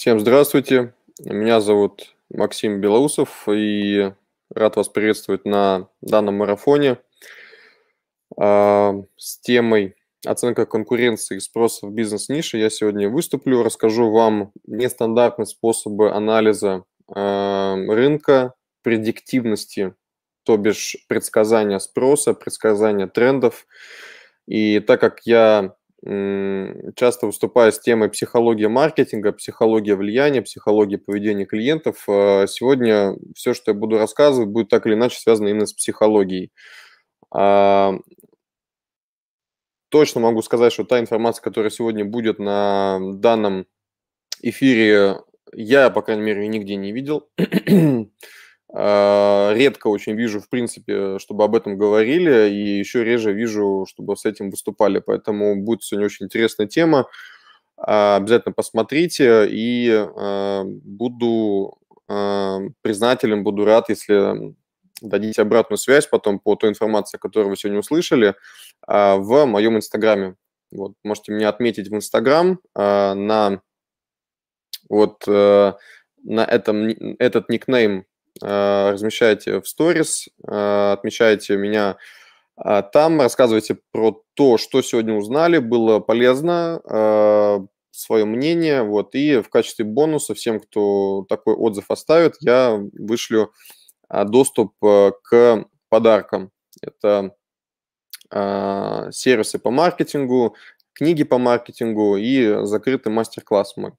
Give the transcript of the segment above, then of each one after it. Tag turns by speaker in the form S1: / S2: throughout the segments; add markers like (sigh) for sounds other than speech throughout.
S1: Всем здравствуйте. Меня зовут Максим Белоусов и рад вас приветствовать на данном марафоне а, с темой оценка конкуренции и спроса в бизнес-нише. Я сегодня выступлю, расскажу вам нестандартные способы анализа а, рынка, предиктивности, то бишь предсказания спроса, предсказания трендов. И так как я часто выступая с темой психология маркетинга, психология влияния, психология поведения клиентов. А, сегодня все, что я буду рассказывать, будет так или иначе связано именно с психологией. А, точно могу сказать, что та информация, которая сегодня будет на данном эфире, я, по крайней мере, нигде не видел. А, редко очень вижу, в принципе, чтобы об этом говорили, и еще реже вижу, чтобы с этим выступали. Поэтому будет сегодня очень интересная тема. А, обязательно посмотрите, и а, буду признателен, буду рад, если дадите обратную связь потом по той информации, которую вы сегодня услышали, в моем инстаграме. Вот, можете меня отметить в инстаграм на вот э, на этом этот никнейм Э, размещайте в сторис, э, отмечайте меня а, там, рассказывайте про то, что сегодня узнали, было полезно, э, свое мнение, вот, и в качестве бонуса всем, кто такой отзыв оставит, я вышлю а, доступ к подаркам. Это а, сервисы по маркетингу, книги по маркетингу и закрытый мастер-класс мой.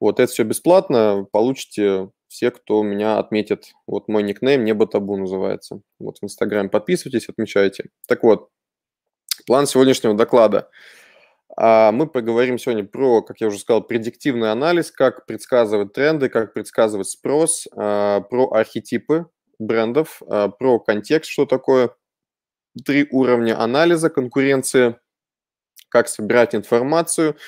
S1: Вот, это все бесплатно, получите все, кто меня отметит, вот мой никнейм «Небо табу» называется. Вот в Инстаграме подписывайтесь, отмечайте. Так вот, план сегодняшнего доклада. А, мы поговорим сегодня про, как я уже сказал, предиктивный анализ, как предсказывать тренды, как предсказывать спрос, а, про архетипы брендов, а, про контекст, что такое, три уровня анализа конкуренции, как собирать информацию –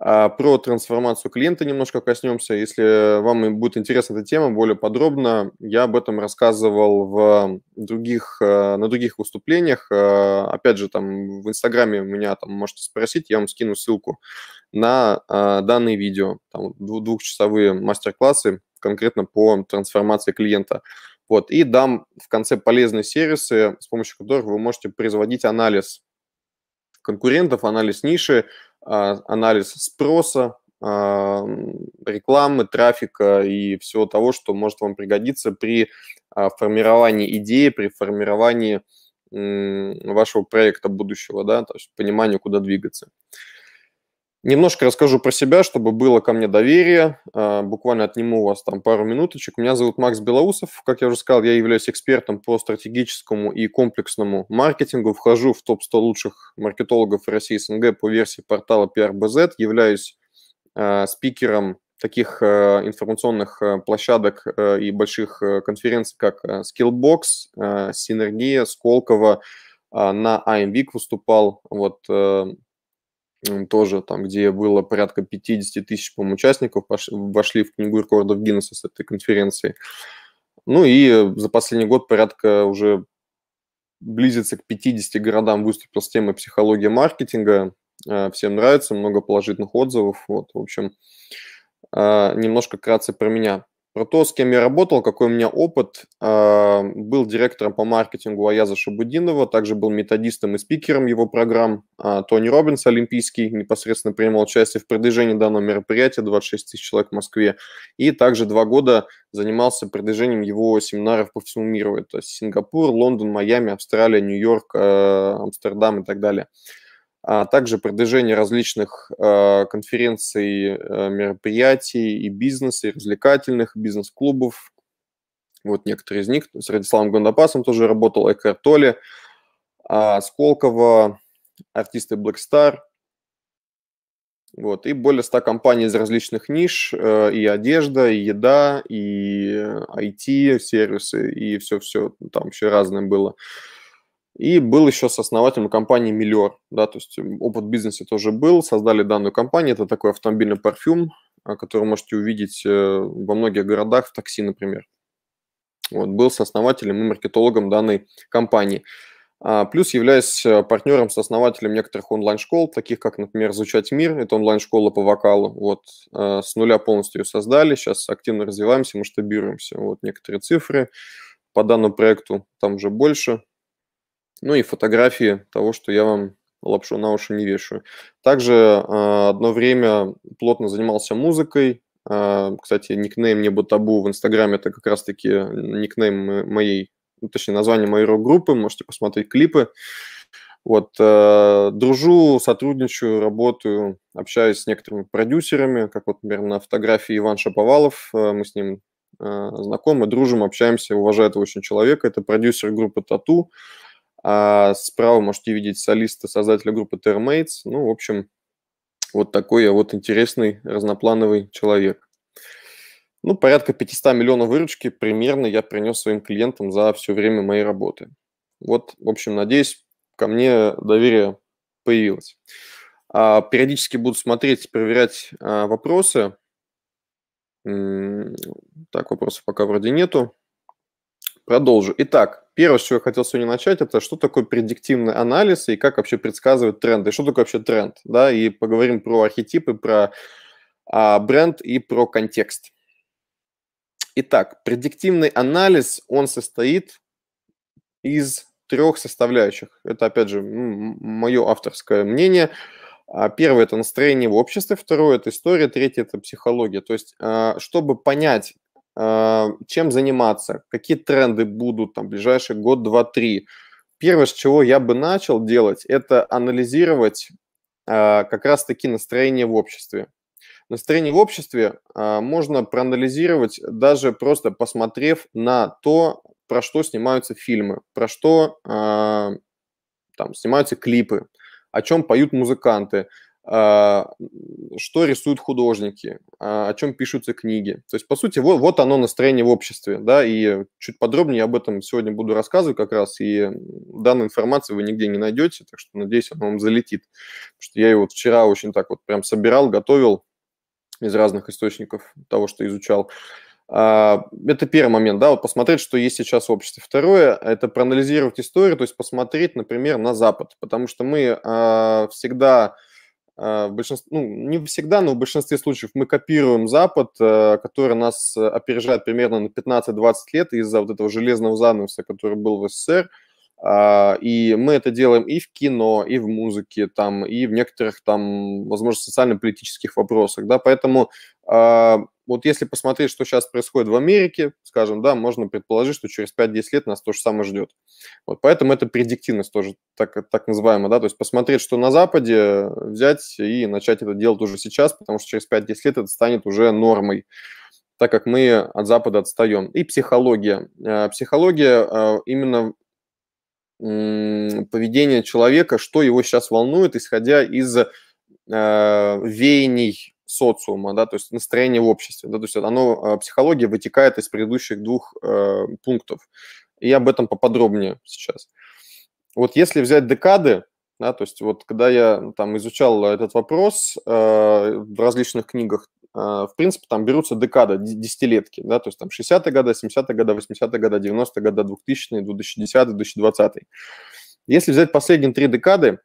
S1: а, про трансформацию клиента немножко коснемся. Если вам будет интересна эта тема более подробно, я об этом рассказывал в других, э, на других выступлениях. Э, опять же, там в Инстаграме меня там можете спросить, я вам скину ссылку на э, данные видео, там, двухчасовые мастер-классы конкретно по трансформации клиента. Вот, и дам в конце полезные сервисы, с помощью которых вы можете производить анализ конкурентов, анализ ниши, а, анализ спроса, а, рекламы, трафика и всего того, что может вам пригодиться при а, формировании идеи, при формировании вашего проекта будущего, да, то есть пониманию, куда двигаться. Немножко расскажу про себя, чтобы было ко мне доверие. А, буквально отниму у вас там пару минуточек. Меня зовут Макс Белоусов. Как я уже сказал, я являюсь экспертом по стратегическому и комплексному маркетингу. Вхожу в топ-100 лучших маркетологов России СНГ по версии портала PRBZ. Являюсь а, спикером таких а, информационных площадок и больших конференций, как Skillbox, Синергия, Сколково. на IMVIC выступал. Вот э, тоже там, где было порядка 50 тысяч, по участников вошли в книгу рекордов Гиннесса с этой конференции. Ну и за последний год порядка уже близится к 50 городам выступил с темой психология маркетинга. Э, всем нравится, много положительных отзывов. Вот, в общем, э, немножко кратце про меня. Про то, с кем я работал, какой у меня опыт. А, был директором по маркетингу Аяза Шабудинова, также был методистом и спикером его программ. А, Тони Робинс, олимпийский, непосредственно принимал участие в продвижении данного мероприятия, 26 тысяч человек в Москве. И также два года занимался продвижением его семинаров по всему миру. Это Сингапур, Лондон, Майами, Австралия, Нью-Йорк, э, Амстердам и так далее а также продвижение различных э, конференций, э, мероприятий и бизнеса, и развлекательных, бизнес-клубов. Вот некоторые из них. С Радиславом Гондопасом тоже работал, Экар Толи, а, Сколково, артисты Black Star. Вот, и более 100 компаний из различных ниш, э, и одежда, и еда, и IT-сервисы, и все-все, там еще разное было. Uh, и был еще с основателем компании Миллер, да, то есть опыт в бизнесе тоже был, создали данную компанию, это такой автомобильный парфюм, а, который можете увидеть э, во многих городах, в такси, например. Вот, был с основателем и маркетологом данной компании. А, плюс являюсь э, партнером, с сооснователем некоторых онлайн-школ, таких как, например, «Звучать мир», это онлайн-школа по вокалу. Вот, э, с нуля полностью ее создали, сейчас активно развиваемся, масштабируемся. Вот некоторые цифры по данному проекту, там уже больше, ну и фотографии того, что я вам лапшу на уши не вешаю. Также а, одно время плотно занимался музыкой. А, кстати, никнейм «Небо табу» в Инстаграме – это как раз-таки никнейм моей, ну, точнее, название моей рок-группы. Можете посмотреть клипы. Вот, э, дружу, сотрудничаю, работаю, общаюсь с некоторыми продюсерами, как вот, например, на фотографии Иван Шаповалов, э, мы с ним э, знакомы, дружим, общаемся, уважаю этого очень человека, это продюсер группы «Тату», э, а справа можете видеть солиста, создателя группы Termates. Ну, в общем, вот такой я вот интересный, разноплановый человек. Ну, порядка 500 миллионов выручки примерно я принес своим клиентам за все время моей работы. Вот, в общем, надеюсь, ко мне доверие появилось. А, периодически буду смотреть, проверять а, вопросы. Так, вопросов пока вроде нету. Продолжу. Итак, Первое, с чего я хотел сегодня начать, это что такое предиктивный анализ и как вообще предсказывать тренды, что такое вообще тренд, да, и поговорим про архетипы, про а, бренд и про контекст. Итак, предиктивный анализ, он состоит из трех составляющих. Это, опять же, мое авторское мнение. А, первое – это настроение в обществе, второе – это история, третье – это психология. То есть, а, чтобы понять, а, чем заниматься, какие тренды будут там в ближайший год, два, три. Первое, с чего я бы начал делать, это анализировать а, как раз-таки настроение в обществе. Настроение в обществе а, можно проанализировать даже просто посмотрев на то, про что снимаются фильмы, про что там снимаются клипы, о чем поют музыканты. А, что рисуют художники, а, о чем пишутся книги. То есть, по сути, вот, вот оно настроение в обществе, да, и чуть подробнее об этом сегодня буду рассказывать как раз, и данной информации вы нигде не найдете, так что, надеюсь, она вам залетит. Потому что я ее вот вчера очень так вот прям собирал, готовил из разных источников того, что изучал. А, это первый момент, да, вот посмотреть, что есть сейчас в обществе. Второе – это проанализировать историю, то есть посмотреть, например, на Запад, потому что мы всегда а, в большинстве, ну, не всегда, но в большинстве случаев мы копируем Запад, э, который нас э, опережает примерно на 15-20 лет из-за вот этого железного занавеса, который был в СССР. А, и мы это делаем и в кино, и в музыке, там, и в некоторых, там, возможно, социально-политических вопросах, да, поэтому а, вот если посмотреть, что сейчас происходит в Америке, скажем, да, можно предположить, что через 5-10 лет нас то же самое ждет. Вот поэтому это предиктивность тоже так, так называемая, да, то есть посмотреть, что на Западе, взять и начать это делать уже сейчас, потому что через 5-10 лет это станет уже нормой так как мы от Запада отстаем. И психология. Э, психология э, именно поведение человека, что его сейчас волнует, исходя из э, веяний социума, да, то есть настроение в обществе, да, то есть оно, э, психология вытекает из предыдущих двух э, пунктов. И об этом поподробнее сейчас. Вот если взять декады, да, то есть вот когда я ну, там изучал этот вопрос э, в различных книгах, э, в принципе, там берутся декады, десятилетки, да, то есть там 60-е годы, 70-е годы, 80-е годы, 90-е годы, 2000-е, 2010-е, 2020-е. Если взять последние три декады,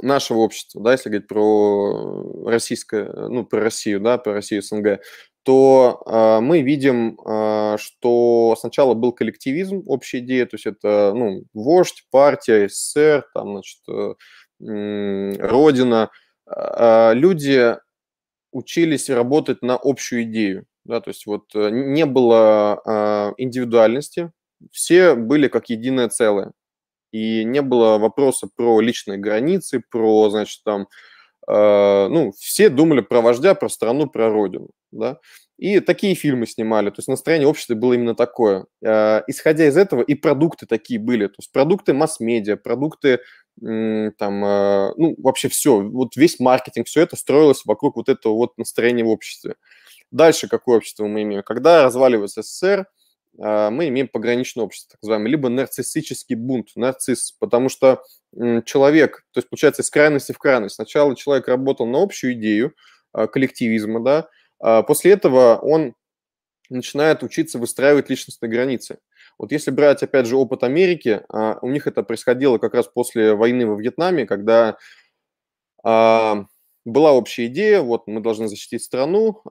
S1: нашего общества, да, если говорить про российское, ну, про Россию, да, про Россию СНГ, то э, мы видим, э, что сначала был коллективизм, общая идея, то есть это, ну, вождь, партия, СССР, там, значит, э, э, Родина. Э, люди учились работать на общую идею, да, то есть вот э, не было э, индивидуальности, все были как единое целое и не было вопроса про личные границы, про, значит, там, э, ну, все думали про вождя, про страну, про родину, да. И такие фильмы снимали, то есть настроение общества было именно такое. Э, исходя из этого, и продукты такие были, то есть продукты масс-медиа, продукты там, э, ну, вообще все, вот весь маркетинг, все это строилось вокруг вот этого вот настроения в обществе. Дальше какое общество мы имеем? Когда разваливается СССР, а, мы имеем пограничное общество, так называемое, либо нарциссический бунт, нарцисс, потому что человек, то есть получается из крайности в крайность. Сначала человек работал на общую идею а, коллективизма, да, а после этого он начинает учиться выстраивать личностные границы. Вот если брать, опять же, опыт Америки, у них это происходило как раз после войны во Вьетнаме, когда была общая идея, вот мы должны защитить страну,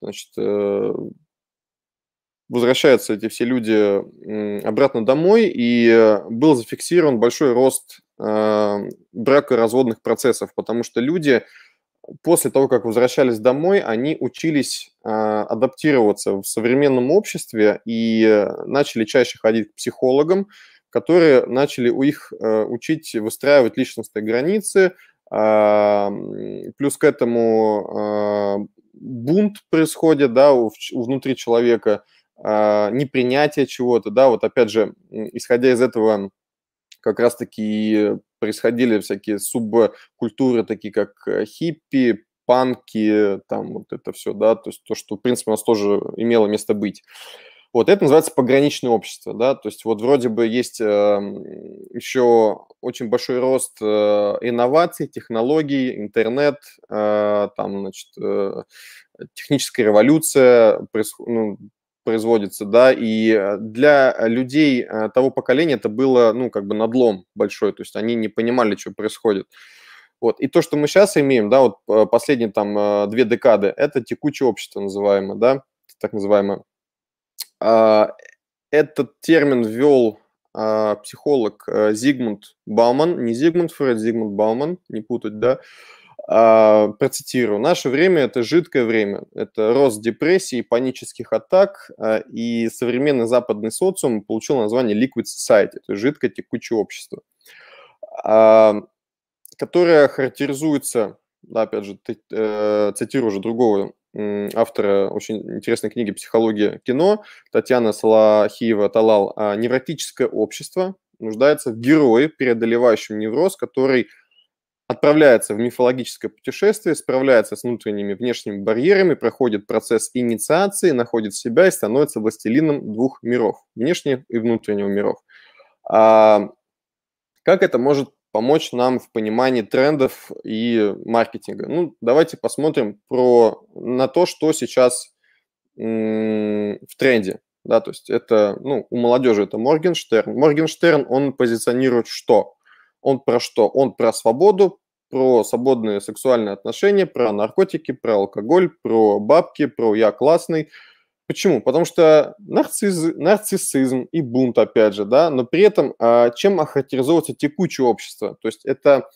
S1: значит, э, возвращаются эти все люди обратно домой, и э, был зафиксирован большой рост э, бракоразводных процессов, потому что люди после того, как возвращались домой, они учились э, адаптироваться в современном обществе и начали чаще ходить к психологам, которые начали у их учить выстраивать личностные границы. Плюс к этому бунт происходит да, внутри человека – а, непринятие чего-то, да, вот опять же, исходя из этого, как раз-таки происходили всякие субкультуры, такие как э, хиппи, панки, там вот это все, да, то есть то, что, в принципе, у нас тоже имело место быть. Вот это называется пограничное общество, да, то есть вот вроде бы есть э, еще очень большой рост э, инноваций, технологий, интернет, э, там, значит, э, техническая революция, происход, ну, производится, да, и э, для э, людей э, того поколения это было, ну, как бы надлом большой, то есть они не понимали, что происходит. Вот. И то, что мы сейчас имеем, да, вот последние там две декады, это текучее общество называемое, да, так называемое. А, этот термин ввел а, психолог Зигмунд Бауман, не Зигмунд Фред, Зигмунд Бауман, не путать, да, а, процитирую. Наше время – это жидкое время. Это рост депрессии, панических атак, а, и современный западный социум получил название liquid society, то есть жидкое текучее общество, а, которое характеризуется, да, опять же, э, цитирую уже другого автора очень интересной книги «Психология кино» Татьяна Салахиева-Талал «Невротическое общество» нуждается в герое, преодолевающем невроз, который – отправляется в мифологическое путешествие, справляется с внутренними и внешними барьерами, проходит процесс инициации, находит себя и становится властелином двух миров, внешнего и внутреннего миров. А как это может помочь нам в понимании трендов и маркетинга? Ну, давайте посмотрим про, на то, что сейчас в тренде. Да, то есть это, ну, у молодежи это Моргенштерн. Моргенштерн, он позиционирует что? Он про что? Он про свободу, про свободные сексуальные отношения, про наркотики, про алкоголь, про бабки, про «я классный». Почему? Потому что нарцисс, нарциссизм и бунт, опять же, да, но при этом а, чем охарактеризовывается текучее общество? То есть это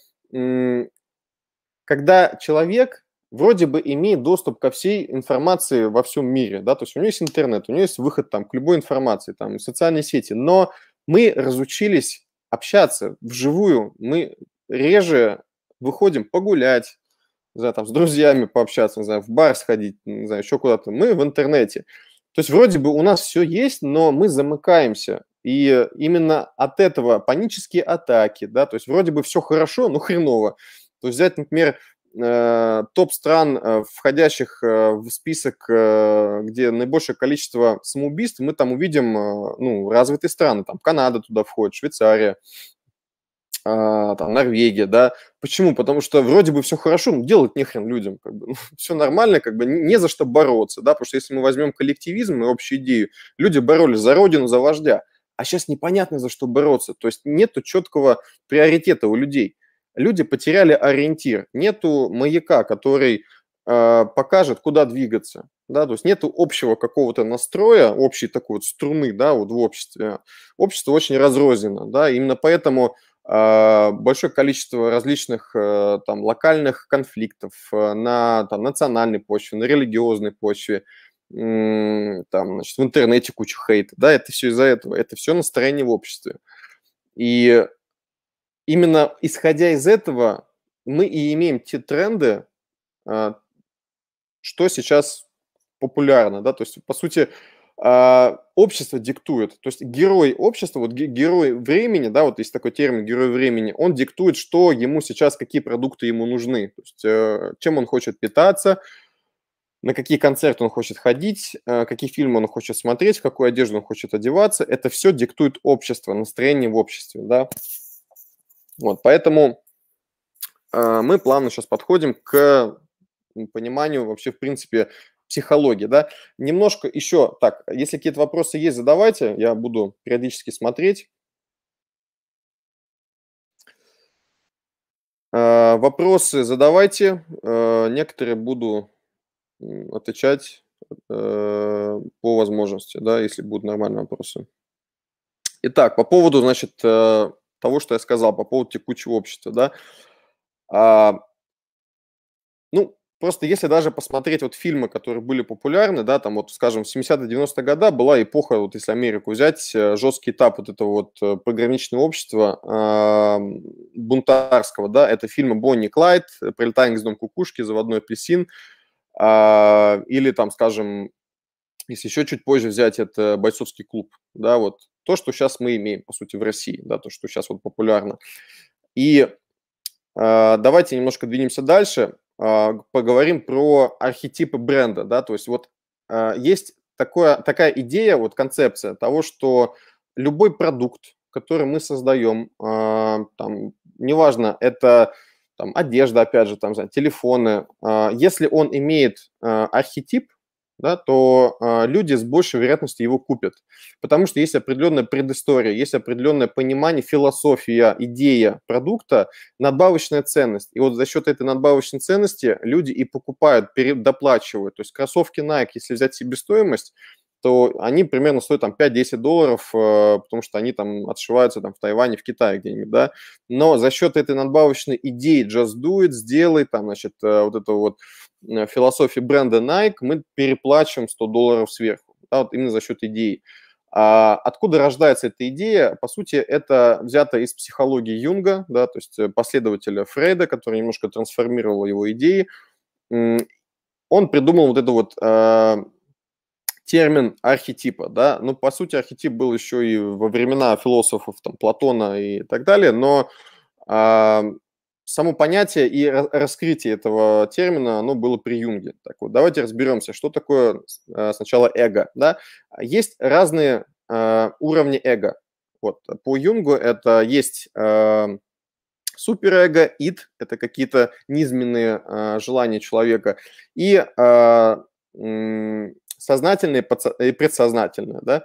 S1: когда человек вроде бы имеет доступ ко всей информации во всем мире, да, то есть у него есть интернет, у него есть выход там к любой информации, там, социальные сети, но мы разучились общаться вживую. Мы реже выходим погулять, не знаю, там, с друзьями пообщаться, не знаю, в бар сходить, не знаю, еще куда-то. Мы в интернете. То есть вроде бы у нас все есть, но мы замыкаемся. И именно от этого панические атаки, да, то есть вроде бы все хорошо, но хреново. То есть взять, например, Э, топ стран, э, входящих э, в список, где наибольшее количество самоубийств, мы там увидим ну, развитые страны. Там Канада туда входит, Швейцария, а, там, Норвегия, да. Почему? Потому что вроде бы все хорошо, но делать нехрен людям. Как бы. (laughs) Все нормально, как бы не за что бороться, да, потому что если мы возьмем коллективизм и общую идею, люди боролись за родину, за вождя, а сейчас непонятно за что бороться, то есть нет четкого приоритета у людей люди потеряли ориентир. Нету маяка, который э, покажет, куда двигаться. Да, то есть нету общего какого-то настроя, общей такой вот струны, да, вот в обществе. Общество очень разрознено, да, именно поэтому э, большое количество различных э, там, локальных конфликтов э, на там, национальной почве, на религиозной почве, там, значит, в интернете куча хейта, да, это все из-за этого, это все настроение в обществе. И именно исходя из этого мы и имеем те тренды, а, что сейчас популярно, да, то есть, по сути, а, общество диктует, то есть герой общества, вот герой времени, да, вот есть такой термин герой времени, он диктует, что ему сейчас, какие продукты ему нужны, то есть э, чем он хочет питаться, на какие концерты он хочет ходить, э, какие фильмы он хочет смотреть, в какую одежду он хочет одеваться, это все диктует общество, настроение в обществе, да. Вот, поэтому э, мы плавно сейчас подходим к пониманию вообще, в принципе, психологии, да. Немножко еще, так, если какие-то вопросы есть, задавайте, я буду периодически смотреть. Э, вопросы задавайте, э, некоторые буду отвечать э, по возможности, да, если будут нормальные вопросы. Итак, по поводу, значит, э, того, что я сказал по поводу текучего общества, да. А, ну, просто если даже посмотреть вот фильмы, которые были популярны, да, там вот, скажем, 70-90-е года была эпоха, вот если Америку взять, э, жесткий этап вот этого вот э, пограничного общества э, бунтарского, да, это фильмы Бонни Клайд, э, «Прилетание из дом кукушки», «Заводной апельсин», э, или там, скажем, если еще чуть позже взять, это «Бойцовский клуб», да, вот то, что сейчас мы имеем, по сути, в России, да, то, что сейчас вот популярно. И э, давайте немножко двинемся дальше, э, поговорим про архетипы бренда, да, то есть вот э, есть такое, такая идея, вот концепция того, что любой продукт, который мы создаем, э, там, неважно, это там, одежда, опять же, там, знаете, телефоны, э, если он имеет э, архетип, да, то э, люди с большей вероятностью его купят. Потому что есть определенная предыстория, есть определенное понимание, философия, идея продукта, надбавочная ценность. И вот за счет этой надбавочной ценности люди и покупают, доплачивают. То есть кроссовки Nike, если взять себестоимость, то они примерно стоят там 5-10 долларов, э, потому что они там отшиваются там в Тайване, в Китае где-нибудь, да. Но за счет этой надбавочной идеи Just Do It, сделай там, значит, э, вот это вот Э, философии бренда Nike мы переплачиваем 100 долларов сверху, да, вот именно за счет идеи. А откуда рождается эта идея? По сути, это взято из психологии Юнга, да, то есть э, последователя Фрейда, который немножко трансформировал его идеи. Он придумал вот это вот э, термин архетипа, да. Ну, по сути, архетип был еще и во времена философов там Платона и так далее, но а, само понятие и раскрытие этого термина, оно было при Юнге. Так вот, давайте разберемся, что такое э, сначала эго. Да? Есть разные э, уровни эго. Вот, по Юнгу это есть э, суперэго, ид, это какие-то низменные э, желания человека, и э, сознательные и подсознательные. Да?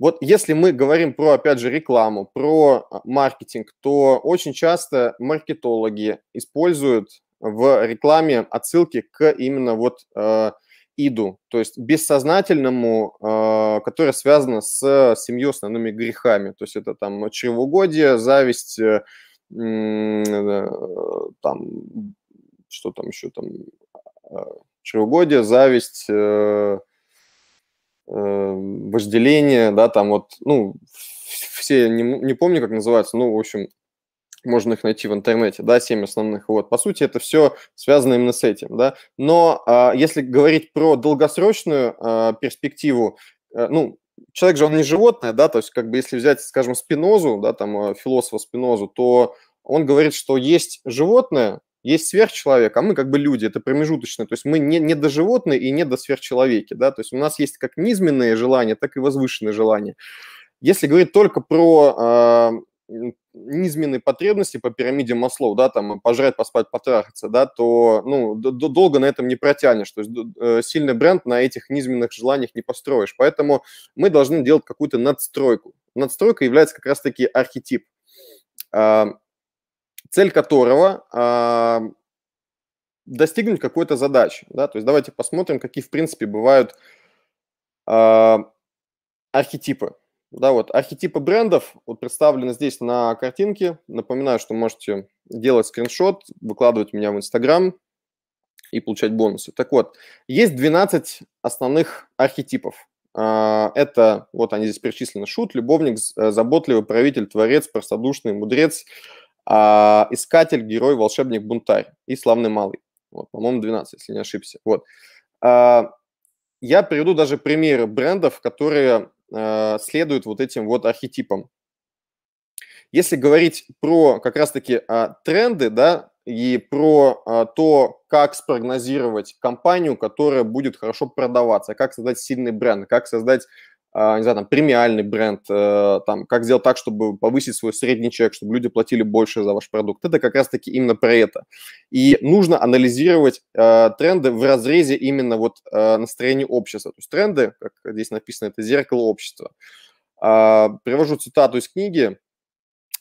S1: Вот если мы говорим про, опять же, рекламу, про а, маркетинг, то очень часто маркетологи используют в рекламе отсылки к именно вот э, иду, то есть бессознательному, э, которое связано с семью основными грехами. То есть это там чревоугодие, зависть, э, э, там, что там еще там, э, чревоугодие, зависть... Э, Эм, вожделение, да, там вот, ну, все, не, не помню, как называются, ну, в общем, можно их найти в интернете, да, семь основных. Вот, по сути, это все связано именно с этим, да. Но а, если говорить про долгосрочную а, перспективу, а, ну, человек же, он не животное, да, то есть, как бы, если взять, скажем, спинозу, да, там, э, философа спинозу, то он говорит, что есть животное, есть сверхчеловек, а мы как бы люди, это промежуточное. То есть мы не, не до животные и не до сверхчеловеки. Да? То есть у нас есть как низменные желания, так и возвышенные желания. Если говорить только про э, низменные потребности по пирамиде Маслоу, да, там пожрать, поспать, потрахаться, да, то ну, долго на этом не протянешь. То есть э, сильный бренд на этих низменных желаниях не построишь. Поэтому мы должны делать какую-то надстройку. Надстройка является как раз-таки архетип. А, цель которого э, достигнуть какой-то задачи. Да? То есть давайте посмотрим, какие, в принципе, бывают э, архетипы. Да, вот архетипы брендов вот представлены здесь на картинке. Напоминаю, что можете делать скриншот, выкладывать меня в Инстаграм и получать бонусы. Так вот, есть 12 основных архетипов. А, это, вот они здесь перечислены, шут, любовник, э, заботливый, правитель, творец, простодушный, мудрец, а, «Искатель», «Герой», «Волшебник», «Бунтарь» и «Славный малый». Вот, по-моему, 12, если не ошибся. Вот. А, я приведу даже примеры брендов, которые а, следуют вот этим вот архетипам. Если говорить про как раз-таки а, тренды, да, и про а, то, как спрогнозировать компанию, которая будет хорошо продаваться, как создать сильный бренд, как создать а, не знаю, там, премиальный бренд, э, там, как сделать так, чтобы повысить свой средний чек, чтобы люди платили больше за ваш продукт. Это как раз-таки именно про это. И нужно анализировать э, тренды в разрезе именно вот э, настроения общества. То есть тренды, как здесь написано, это зеркало общества. Э, привожу цитату из книги,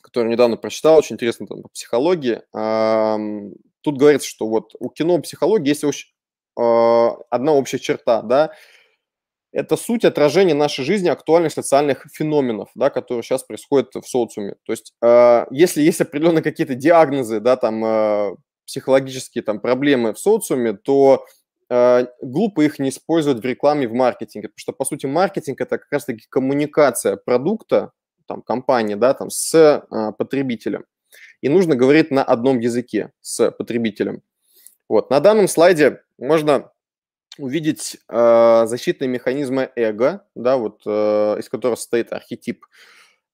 S1: которую недавно прочитал, очень интересно там по психологии. Э, тут говорится, что вот у кино психологии есть очень, э, одна общая черта, да, это суть отражения нашей жизни актуальных социальных феноменов, да, которые сейчас происходят в социуме. То есть, э, если есть определенные какие-то диагнозы, да, там, э, психологические там проблемы в социуме, то э, глупо их не использовать в рекламе, в маркетинге, потому что, по сути, маркетинг – это как раз-таки коммуникация продукта, там, компании, да, там, с э, потребителем. И нужно говорить на одном языке с потребителем. Вот, на данном слайде можно увидеть э, защитные механизмы эго, да, вот э, из которого состоит архетип,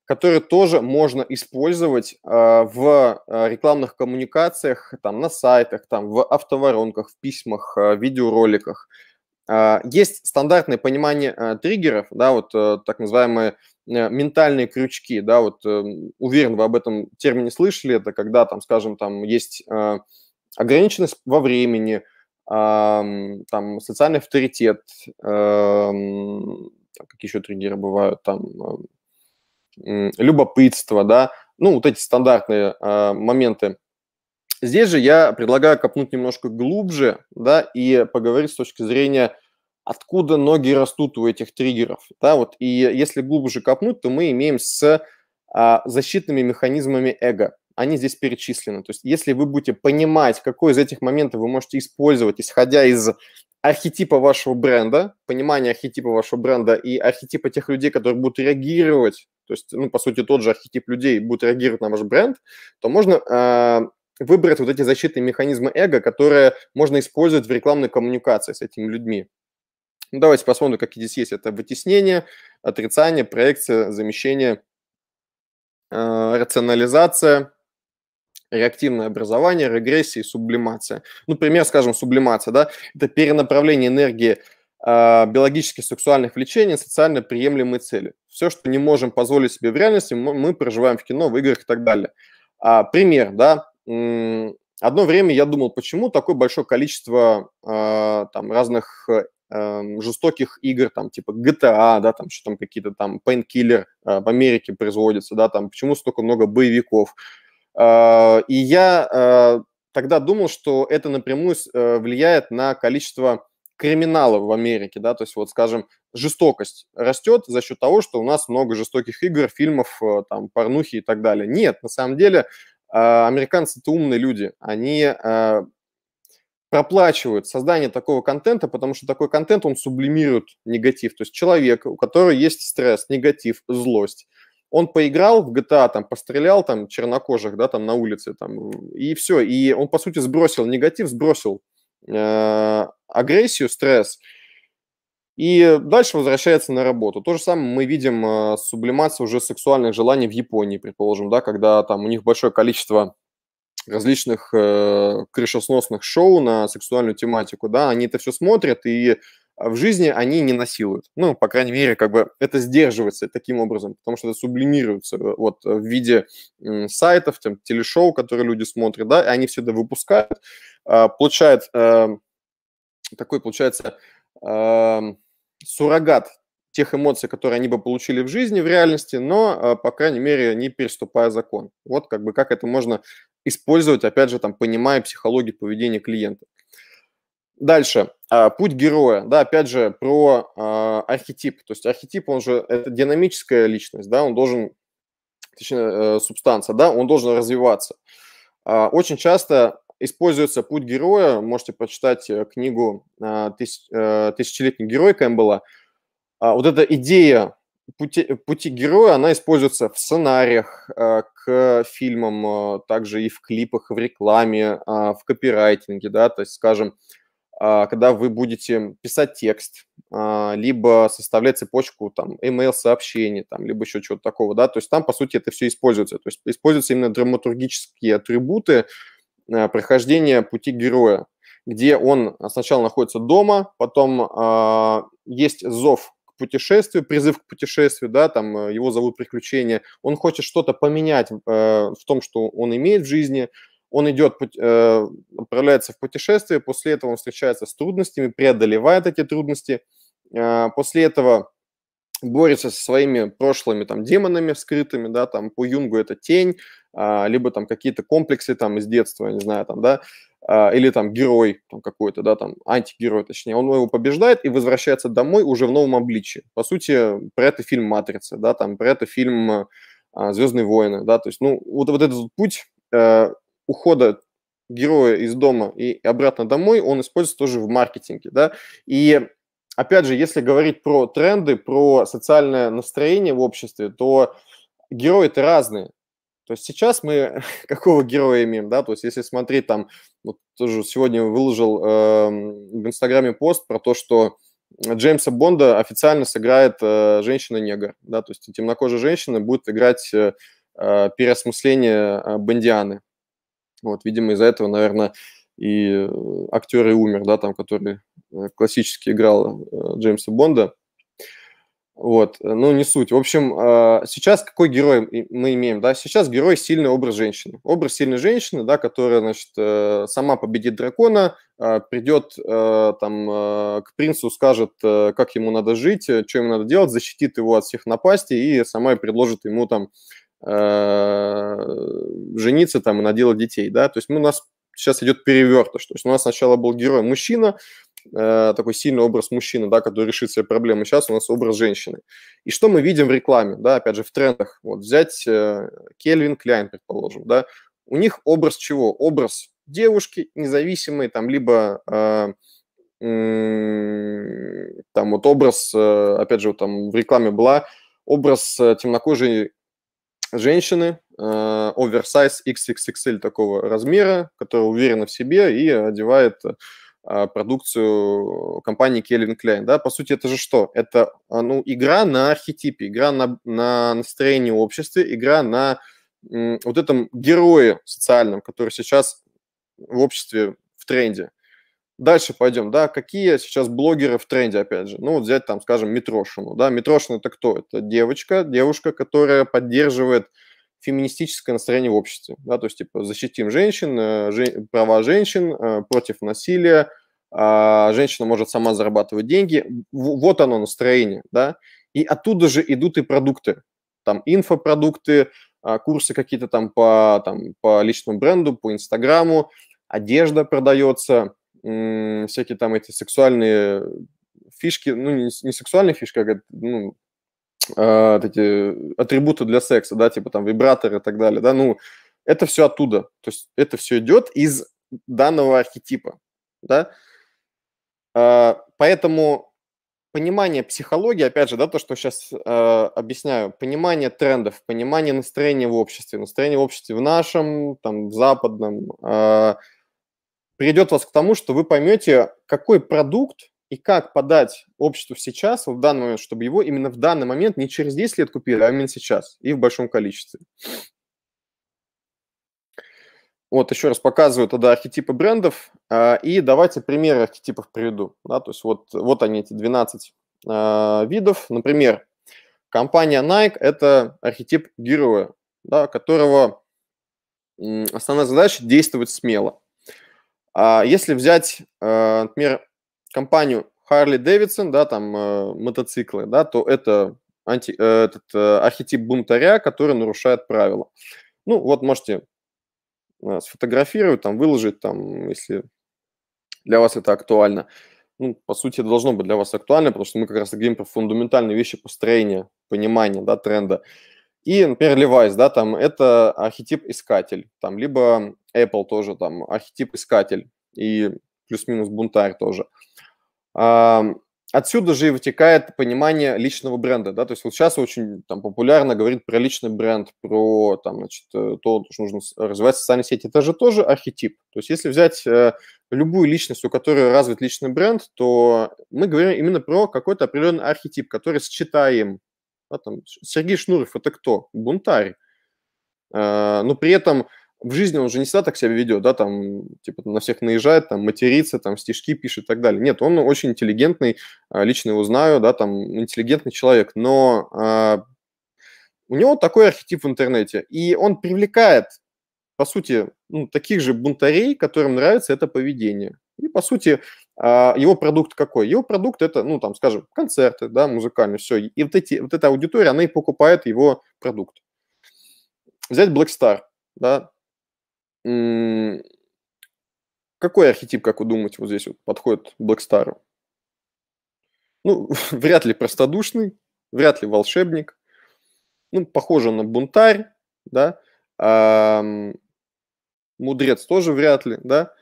S1: который тоже можно использовать э, в а, рекламных коммуникациях, там на сайтах, там в автоворонках, в письмах, э, видеороликах. Э, есть стандартное понимание э, триггеров, да, вот э, так называемые э, ментальные крючки, да, вот э, уверен, вы об этом термине слышали, это когда там, скажем, там есть э, ограниченность во времени, там, социальный авторитет, эм, какие еще триггеры бывают, там, эм, любопытство, да, ну, вот эти стандартные э, моменты. Здесь же я предлагаю копнуть немножко глубже, да, и поговорить с точки зрения, откуда ноги растут у этих триггеров, да, вот, и если глубже копнуть, то мы имеем с а, защитными механизмами эго, они здесь перечислены. То есть если вы будете понимать, какой из этих моментов вы можете использовать, исходя из архетипа вашего бренда, понимания архетипа вашего бренда и архетипа тех людей, которые будут реагировать, то есть, ну, по сути, тот же архетип людей будет реагировать на ваш бренд, то можно э, выбрать вот эти защитные механизмы эго, которые можно использовать в рекламной коммуникации с этими людьми. Ну, давайте посмотрим, какие здесь есть. Это вытеснение, отрицание, проекция, замещение, э, рационализация, реактивное образование, регрессия и сублимация. Ну, пример, скажем, сублимация, да, это перенаправление энергии э, а, биологически сексуальных влечений социально приемлемые цели. Все, что не можем позволить себе в реальности, мы, мы проживаем в кино, в играх и так далее. А, пример, да, одно время я думал, почему такое большое количество э, там разных э, жестоких игр, там, типа GTA, да, там, что там какие-то там Painkiller э, в Америке производятся, да, там, почему столько много боевиков, а, и я а, тогда думал, что это напрямую э, влияет на количество криминалов в Америке, да, то есть вот, скажем, жестокость растет за счет того, что у нас много жестоких игр, фильмов, э, там, порнухи и так далее. Нет, на самом деле, а, американцы это умные люди, они проплачивают создание такого контента, потому что такой контент, он сублимирует негатив, то есть человек, у которого есть стресс, негатив, злость, он поиграл в GTA, там, пострелял там чернокожих, да, там на улице, там, и все. И он, по сути, сбросил негатив, сбросил э, агрессию, стресс, и дальше возвращается на работу. То же самое мы видим э, сублимацию уже сексуальных желаний в Японии, предположим, да, когда там у них большое количество различных э, крышесносных шоу на сексуальную тематику, да, они это все смотрят, и а, в жизни они не насилуют. Ну, по крайней мере, как бы это сдерживается таким образом, потому что это сублимируется э, вот э, в виде сайтов, там, телешоу, которые люди смотрят, да, и они все это выпускают, а, получает эм, такой, получается, эм, суррогат тех эмоций, которые они бы получили в жизни, в реальности, но, а, по крайней мере, не переступая закон. Вот как бы как это можно использовать, опять же, там, понимая психологию поведения клиента. Дальше. А, путь героя, да, опять же, про э, архетип. То есть архетип, он же это динамическая личность, да, он должен, точнее, э, субстанция, да, он должен развиваться. Э, очень часто используется путь героя, можете прочитать э, книгу э, тысяч, э, «Тысячелетний герой» Кэмпбелла. Э, вот эта идея пути, пути героя, она используется в сценариях э, к фильмам, э, также и в клипах, в рекламе, э, в копирайтинге, да, то есть, скажем, а, когда вы будете писать текст, а, либо составлять цепочку там email сообщений, там, либо еще чего-то такого, да, то есть там, по сути, это все используется, то есть используются именно драматургические атрибуты а, прохождения пути героя, где он сначала находится дома, потом э, есть зов к путешествию, призыв к путешествию, да, там э, его зовут приключения, он хочет что-то поменять э, в том, что он имеет в жизни, он идет, э, отправляется в путешествие, после этого он встречается с трудностями, преодолевает эти трудности, э, после этого борется со своими прошлыми там демонами скрытыми да, там по Юнгу это тень, а, либо там какие-то комплексы там из детства, не знаю, там, да, а, или там герой там, какой-то, да, там антигерой, точнее, он его побеждает и возвращается домой уже в новом обличии. По сути, про это фильм «Матрица», да, там про это фильм а, «Звездные войны», да, то есть, ну, вот, вот этот путь э, ухода героя из дома и обратно домой, он используется тоже в маркетинге, да, и опять же, если говорить про тренды, про социальное настроение в обществе, то герои-то разные. То есть сейчас мы (laughs) какого героя имеем, да, то есть если смотреть там, вот тоже сегодня выложил э, в Инстаграме пост про то, что Джеймса Бонда официально сыграет э, женщина-негр, да, то есть темнокожая женщина будет играть э, э переосмысление э, Бондианы, вот, видимо, из-за этого, наверное, и э, актер и умер, да, там, который э, классически играл э, Джеймса Бонда. Вот, ну, не суть. В общем, а, сейчас какой герой мы имеем, да? Сейчас герой сильный образ женщины. Образ сильной женщины, да, которая, значит, сама победит дракона, а, придет там к принцу, скажет, как ему надо жить, что ему надо делать, защитит его от всех напастей и сама предложит ему там Э, жениться там и наделать детей, да, то есть мы, у нас сейчас идет перевертыш, то есть у нас сначала был герой-мужчина, э, такой сильный образ мужчины, да, который решит все проблемы. Сейчас у нас образ женщины. И что мы видим в рекламе, да, опять же, в трендах. Вот взять э, Кельвин Кляйн, предположим, да, у них образ чего? Образ девушки независимой, там, либо э, э, там вот образ, э, опять же, вот там в рекламе была образ темнокожей женщины, э, оверсайз XXXL такого размера, которая уверена в себе и одевает э, продукцию компании Calvin Klein. Да? По сути, это же что? Это э, ну, игра на архетипе, игра на, на настроении общества, игра на вот этом герое социальном, который сейчас в обществе в тренде. Дальше пойдем, да, какие сейчас блогеры в тренде, опять же. Ну, вот взять там, скажем, Митрошину, да. Митрошина – это кто? Это девочка, девушка, которая поддерживает феминистическое настроение в обществе, да, то есть, типа, защитим женщин, э, жен... права женщин э, против насилия, а женщина может сама зарабатывать деньги. Вот оно настроение, да. И оттуда же идут и продукты, там, инфопродукты, а, курсы какие-то там по, там по личному бренду, по Инстаграму, одежда продается – всякие там эти сексуальные фишки, ну, не, не сексуальные фишки, а ну, э, эти атрибуты для секса, да, типа там вибратор и так далее, да, ну, это все оттуда, то есть это все идет из данного архетипа, да. Э, поэтому понимание психологии, опять же, да, то, что сейчас э, а, объясняю, понимание трендов, понимание настроения в обществе, настроение в обществе в нашем, там, в западном, э, приведет вас к тому, что вы поймете, какой продукт и как подать обществу сейчас, в данный момент, чтобы его именно в данный момент не через 10 лет купили, а именно сейчас и в большом количестве. Вот еще раз показываю тогда архетипы брендов. А, и давайте примеры архетипов приведу. Да, то есть вот, вот они, эти 12 а, видов. Например, компания Nike – это архетип героя, да, которого основная задача – действовать смело. А если взять, э, например, компанию Harley Davidson, да, там э, мотоциклы, да, то это анти, э, этот архетип бунтаря, который нарушает правила. Ну, вот можете сфотографировать, там, выложить, там, если для вас это актуально. Ну, по сути, это должно быть для вас актуально, потому что мы как раз говорим про фундаментальные вещи построения, понимания, да, тренда. Uh, и, например, Levi's, да, там это архетип-искатель, там, либо Apple тоже там архетип-искатель и плюс-минус бунтарь тоже. А, отсюда же и вытекает понимание личного бренда, да, то есть вот сейчас очень там популярно говорить про личный бренд, про там, значит, э, то, что нужно развивать социальные сети, это же тоже архетип. То есть если взять э, любую личность, у которой развит личный бренд, то мы говорим именно про какой-то определенный архетип, который сочетаем да, там, Сергей Шнуров – это кто? Бунтарь. А, но при этом в жизни он же не всегда так себя ведет, да, там, типа, на всех наезжает, там, матерится, там, стишки пишет и так далее. Нет, он очень интеллигентный, а, лично его знаю, да, там, интеллигентный человек, но а, у него такой архетип в интернете, и он привлекает, по сути, ну, таких же бунтарей, которым нравится это поведение. И, по сути, а, его продукт какой? Его продукт это, ну, там, скажем, концерты, да, музыкальные, все. И вот, эти, вот эта аудитория, она и покупает его продукт. Взять Black Star, да. Какой архетип, как вы думаете, вот здесь вот подходит Black Star? Ну, (laughs) вряд ли простодушный, вряд ли волшебник. Ну, похоже на бунтарь, да. А, мудрец тоже вряд ли, да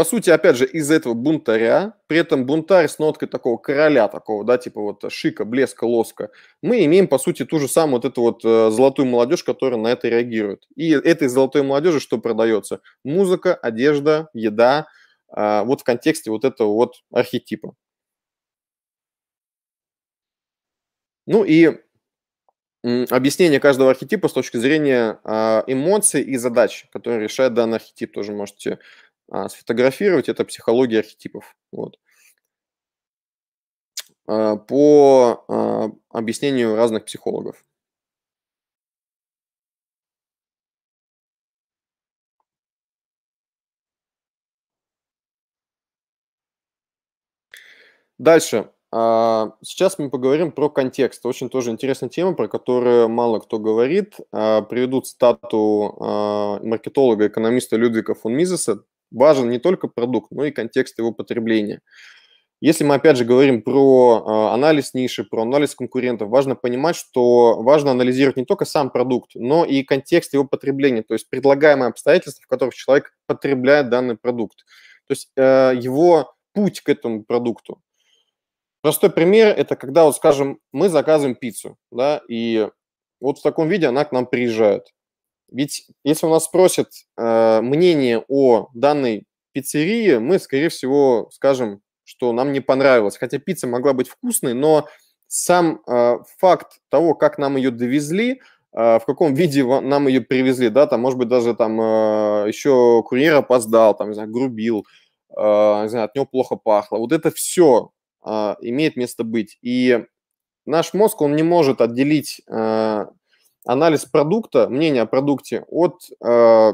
S1: по сути, опять же, из этого бунтаря, при этом бунтарь с ноткой такого короля, такого, да, типа вот шика, блеска, лоска, мы имеем, по сути, ту же самую вот эту вот э, золотую молодежь, которая на это реагирует. И этой золотой молодежи что продается? Музыка, одежда, еда, а, вот в контексте вот этого вот архетипа. Ну и объяснение каждого архетипа с точки зрения а, эмоций и задач, которые решает данный архетип, тоже можете а сфотографировать – это психология архетипов. Вот. А, по а, объяснению разных психологов. Дальше. А, сейчас мы поговорим про контекст. Очень тоже интересная тема, про которую мало кто говорит. Приведу цитату маркетолога, экономиста Людвига фон Мизеса, важен не только продукт, но и контекст его потребления. Если мы, опять же, говорим про а, анализ ниши, про анализ конкурентов, важно понимать, что важно анализировать не только сам продукт, но и контекст его потребления, то есть предлагаемые обстоятельства, в которых человек потребляет данный продукт, то есть э, его путь к этому продукту. Простой пример – это когда, вот, скажем, мы заказываем пиццу, да, и вот в таком виде она к нам приезжает. Ведь если у нас спросят э, мнение о данной пиццерии, мы, скорее всего, скажем, что нам не понравилось. Хотя пицца могла быть вкусной, но сам э, факт того, как нам ее довезли, э, в каком (laughs) виде нам ее привезли, да, там, может быть, даже там э, еще курьер опоздал, там, не знаю, грубил, э, не знаю, от него плохо пахло. Вот это все э, имеет место быть. И наш мозг, он не может отделить э, анализ продукта, мнение о продукте от э,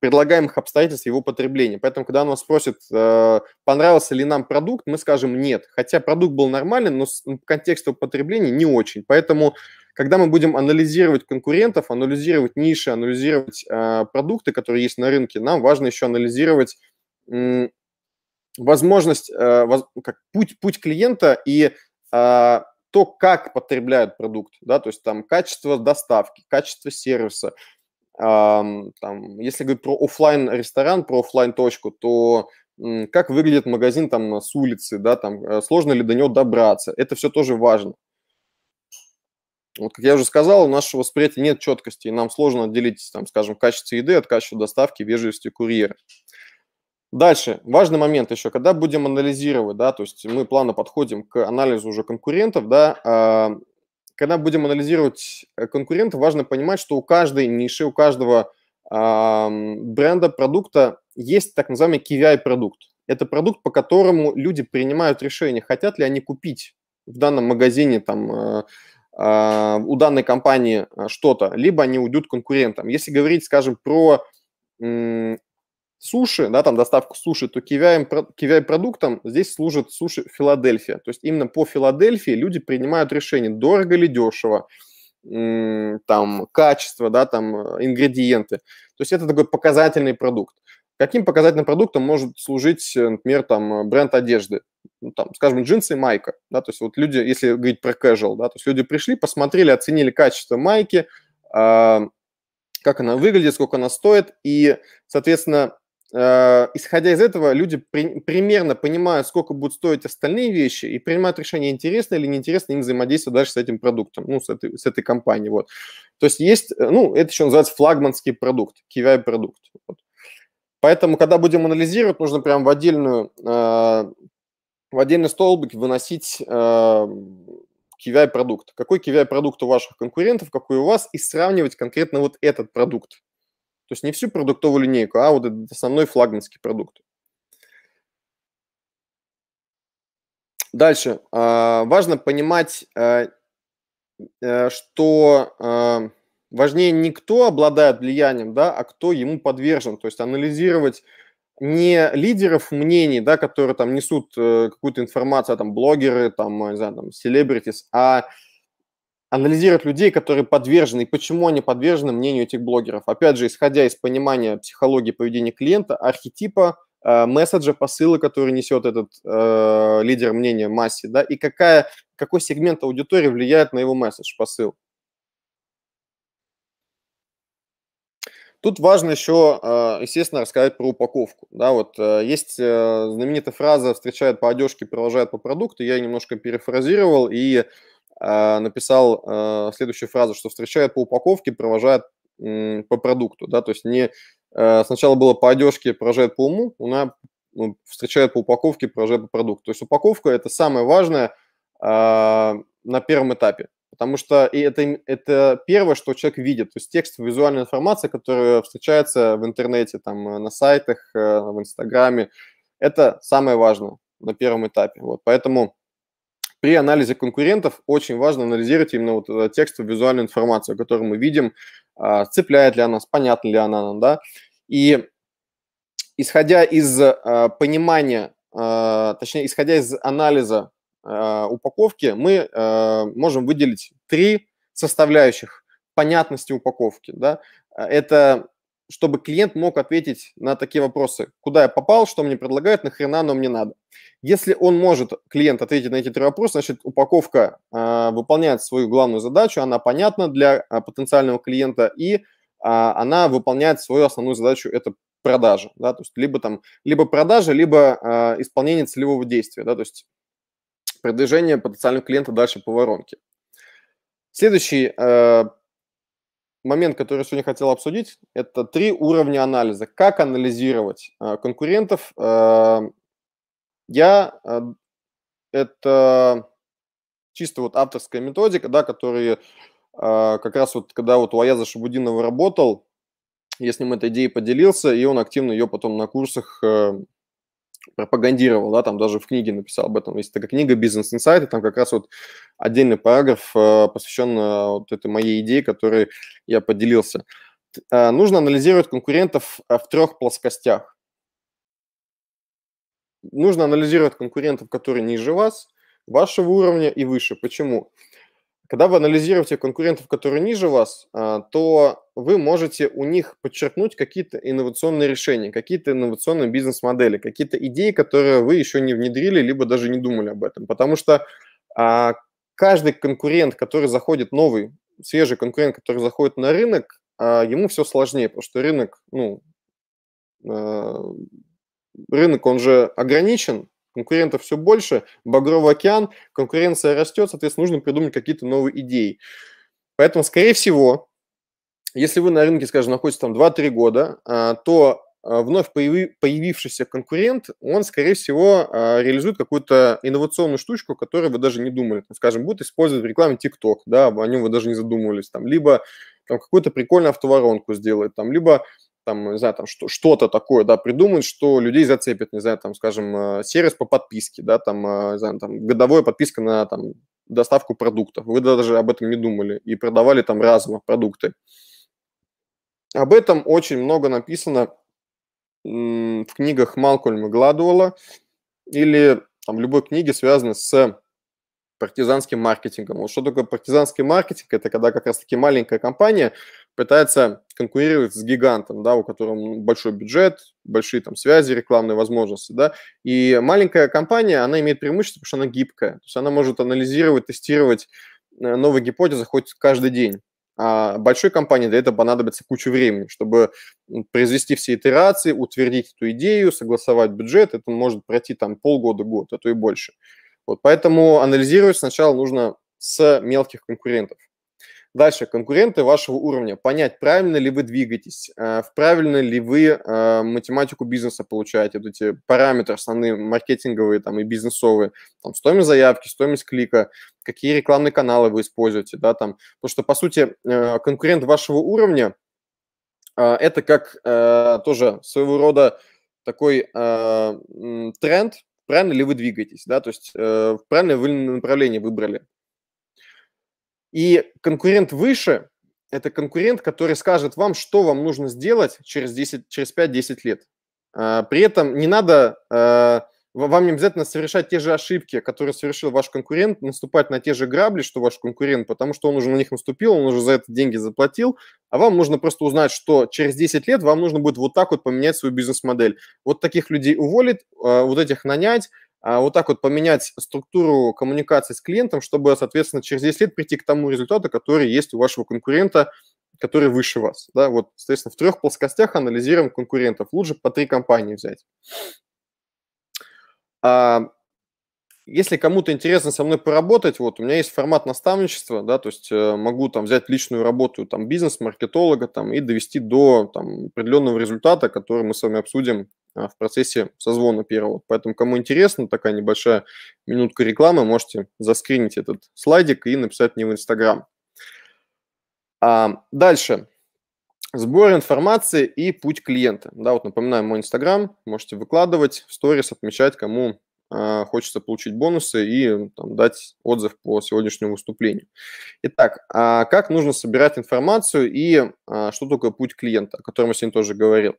S1: предлагаемых обстоятельств его потребления. Поэтому, когда он нас спросит, э, понравился ли нам продукт, мы скажем нет. Хотя продукт был нормален, но в контексте потребления не очень. Поэтому, когда мы будем анализировать конкурентов, анализировать ниши, анализировать э, продукты, которые есть на рынке, нам важно еще анализировать э, возможность, э, воз, как, путь, путь клиента и э, то, как потребляют продукт, да, то есть там качество доставки, качество сервиса. Эм, там, если говорить про офлайн ресторан, про офлайн точку, то э, как выглядит магазин там с улицы, да, там э, сложно ли до него добраться, это все тоже важно. Вот, как я уже сказал, у нашего восприятия нет четкости, и нам сложно отделить, там, скажем, качество еды от качества доставки, вежливости курьера. Дальше, важный момент еще, когда будем анализировать, да, то есть мы плавно подходим к анализу уже конкурентов, да, а, когда будем анализировать э, конкурентов, важно понимать, что у каждой ниши, у каждого а, бренда, продукта есть так называемый KVI-продукт. Это продукт, по которому люди принимают решение, хотят ли они купить в данном магазине там, э, а, у данной компании э, что-то, либо они уйдут конкурентам. Если говорить, скажем, про суши, да, там доставку суши, то KVI-продуктом здесь служит суши Филадельфия. То есть именно по Филадельфии люди принимают решение, дорого ли дешево, там, качество, да, там, э, ингредиенты. То есть это такой показательный продукт. Каким показательным продуктом может служить, э, например, там, э, бренд одежды? Ну, там, скажем, джинсы и майка, да, то есть вот люди, если говорить про casual, да, то есть люди пришли, посмотрели, оценили качество майки, э, как она выглядит, сколько она стоит, и, соответственно, Э, исходя из этого, люди при, примерно понимают, сколько будут стоить остальные вещи, и принимают решение, интересно или неинтересно им взаимодействовать дальше с этим продуктом, ну, с этой, с этой компанией, вот. То есть есть, э, ну, это еще называется флагманский продукт, KVI-продукт. Вот. Поэтому, когда будем анализировать, нужно прям в отдельную, э, в отдельный столбик выносить э, KVI-продукт. Какой KVI-продукт у ваших конкурентов, какой у вас, и сравнивать конкретно вот этот продукт то есть не всю продуктовую линейку, а вот этот основной флагманский продукт. Дальше. А, важно понимать, э, э, что э, важнее не кто обладает влиянием, да, а кто ему подвержен. То есть анализировать не лидеров мнений, да, которые там несут какую-то информацию, а там блогеры, там, не знаю, там, селебритис, а анализировать людей, которые подвержены, и почему они подвержены мнению этих блогеров. Опять же, исходя из понимания психологии поведения клиента, архетипа, э, месседжа, посыла, который несет этот э, лидер мнения массе, да, и какая, какой сегмент аудитории влияет на его месседж, посыл. Тут важно еще, э, естественно, рассказать про упаковку. Да, вот э, есть э, знаменитая фраза «встречает по одежке, провожает по продукту». Я немножко перефразировал и а, написал а, следующую фразу, что встречают по упаковке, провожают по продукту, да, то есть не а, сначала было по одежке, поражает по уму, у ну, нас встречает по упаковке, поражает по продукту. То есть упаковка – это самое важное на первом этапе, потому что и это, это первое, что человек видит, то есть текст, визуальная информация, которая встречается в интернете, там, э, на сайтах, э, в Инстаграме, это самое важное на первом этапе. Вот, поэтому при анализе конкурентов очень важно анализировать именно вот э, текстовую визуальную информацию, которую мы видим, а, цепляет ли она нас, понятна ли она нам, да. И исходя из э, понимания, э, точнее, исходя из анализа упаковки, мы можем выделить три составляющих понятности упаковки, да. Это чтобы клиент мог ответить на такие вопросы. Куда я попал, что мне предлагают, нахрена оно мне надо. Если он может, клиент, ответить на эти три вопроса, значит, упаковка э, выполняет свою главную задачу, она понятна для э, потенциального клиента, и э, она выполняет свою основную задачу – это продажа. Да? То есть либо, там, либо продажа, либо э, исполнение целевого действия, да? то есть продвижение потенциального клиента дальше по воронке. Следующий э, момент, который я сегодня хотел обсудить, это три уровня анализа. Как анализировать э, конкурентов? Э, я э, это чисто вот авторская методика, да, которые как раз вот когда вот у Аяза Шабудинова работал, я с ним этой идеей поделился, и он активно ее потом на курсах пропагандировал, да, там даже в книге написал об этом. Есть такая книга «Бизнес инсайты», там как раз вот отдельный параграф э, посвящен э, вот этой моей идее, которой я поделился. Э, нужно анализировать конкурентов в трех плоскостях. Нужно анализировать конкурентов, которые ниже вас, вашего уровня и выше. Почему? Почему? Когда вы анализируете конкурентов, которые ниже вас, а, то вы можете у них подчеркнуть какие-то инновационные решения, какие-то инновационные бизнес-модели, какие-то идеи, которые вы еще не внедрили, либо даже не думали об этом. Потому что а, каждый конкурент, который заходит новый, свежий конкурент, который заходит на рынок, а, ему все сложнее, потому что рынок, ну, рынок, он же ограничен, конкурентов все больше, багровый океан, конкуренция растет, соответственно, нужно придумать какие-то новые идеи. Поэтому, скорее всего, если вы на рынке, скажем, находитесь там 2-3 года, а, то а, вновь появившийся конкурент, он, скорее всего, а, реализует какую-то инновационную штучку, которую вы даже не думали. Скажем, будет использовать в рекламе TikTok, да, о нем вы даже не задумывались, там, либо там, какую-то прикольную автоворонку сделает, там, либо там, не знаю, там что-то такое, да, придумают, что людей зацепит, не знаю, там, скажем, э, сервис по подписке, да, там, э, не знаю, там, годовая подписка на, там, доставку продуктов. Вы даже об этом не думали и продавали там разово продукты. Об этом очень много написано в книгах Малкольма Гладуэлла или там любой книге, связанной с партизанским маркетингом. Вот что такое партизанский маркетинг? Это когда как раз-таки маленькая компания – пытается конкурировать с гигантом, да, у которого большой бюджет, большие там связи, рекламные возможности, да, и маленькая компания, она имеет преимущество, потому что она гибкая, то есть она может анализировать, тестировать э, новые гипотезы хоть каждый день. А большой компании для этого понадобится куча времени, чтобы произвести все итерации, утвердить эту идею, согласовать бюджет. Это может пройти там полгода, год, а то и больше. Вот, поэтому анализировать сначала нужно с мелких конкурентов. Дальше, конкуренты вашего уровня. Понять, правильно ли вы двигаетесь, э, в правильно ли вы э, математику бизнеса получаете, вот эти параметры основные, маркетинговые там, и бизнесовые, там, стоимость заявки, стоимость клика, какие рекламные каналы вы используете, да, там. Потому что, по сути, э, конкурент вашего уровня – это как тоже своего рода такой тренд, правильно ли вы двигаетесь, да, то есть правильно вы направление выбрали. И конкурент выше – это конкурент, который скажет вам, что вам нужно сделать через, 10, через 5-10 лет. А, при этом не надо, э, вам не обязательно совершать те же ошибки, которые совершил ваш конкурент, наступать на те же грабли, что ваш конкурент, потому что он уже на них наступил, он уже за это деньги заплатил, а вам нужно просто узнать, что через 10 лет вам нужно будет вот так вот поменять свою бизнес-модель. Вот таких людей уволить, э, вот этих нанять, а, вот так вот поменять структуру коммуникации с клиентом, чтобы, соответственно, через 10 лет прийти к тому результату, который есть у вашего конкурента, который выше вас. Да, вот, соответственно, в трех плоскостях анализируем конкурентов. Лучше по три компании взять. А, если кому-то интересно со мной поработать, вот у меня есть формат наставничества, да, то есть э, могу там взять личную работу там бизнес-маркетолога там и довести до там определенного результата, который мы с вами обсудим а, в процессе созвона первого. Поэтому, кому интересно, такая небольшая минутка рекламы, можете заскринить этот слайдик и написать мне в Инстаграм. А, дальше. Сбор информации и путь клиента. Да, вот напоминаю, мой Инстаграм, можете выкладывать, в сторис отмечать, кому а, хочется получить бонусы и там, дать отзыв по сегодняшнему выступлению. Итак, как нужно собирать информацию и что такое путь клиента, о котором я сегодня тоже говорил.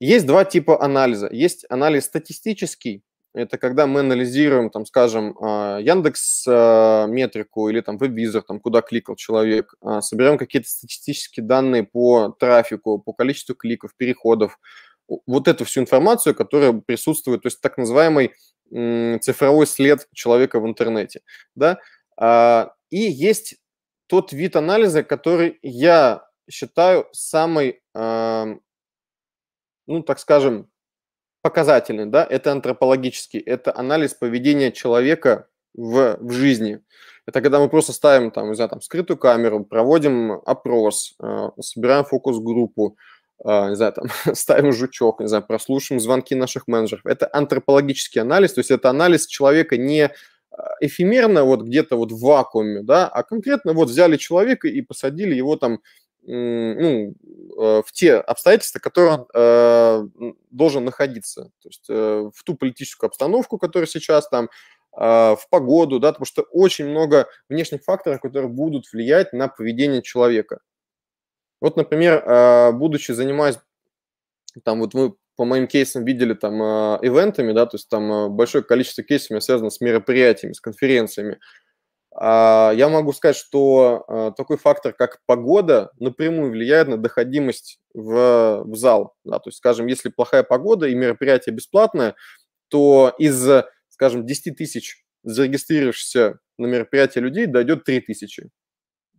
S1: Есть два типа анализа. Есть анализ статистический, это когда мы анализируем, там, скажем, а, Яндекс а, метрику или там веб-визор, там, куда кликал человек, а, соберем какие-то статистические данные по трафику, по количеству кликов, переходов, вот эту всю информацию, которая присутствует, то есть так называемый цифровой след человека в интернете, да, и есть тот вид анализа, который я считаю самый ну, так скажем, показательный, да, это антропологический, это анализ поведения человека в, в жизни. Это когда мы просто ставим там, не знаю, там скрытую камеру, проводим опрос, э, собираем фокус-группу, э, не знаю, там (laughs) ставим жучок, не знаю, прослушиваем звонки наших менеджеров. Это антропологический анализ, то есть это анализ человека не э, эфемерно вот где-то вот в вакууме, да, а конкретно вот взяли человека и посадили его там ну, э, в те обстоятельства, которые он э, должен находиться. То есть э, в ту политическую обстановку, которая сейчас там, в погоду, да, потому что очень много внешних факторов, которые будут влиять на поведение человека. Вот, например, будучи занимаясь, там вот мы по моим кейсам видели там ивентами, да, то есть там большое количество кейсов меня связано с мероприятиями, с конференциями. А, я могу сказать, что а, такой фактор, как погода, напрямую влияет на доходимость в, в зал. Да, то есть, скажем, если плохая погода и мероприятие бесплатное, то из, скажем, 10 тысяч зарегистрировавшихся на мероприятие людей дойдет 3 тысячи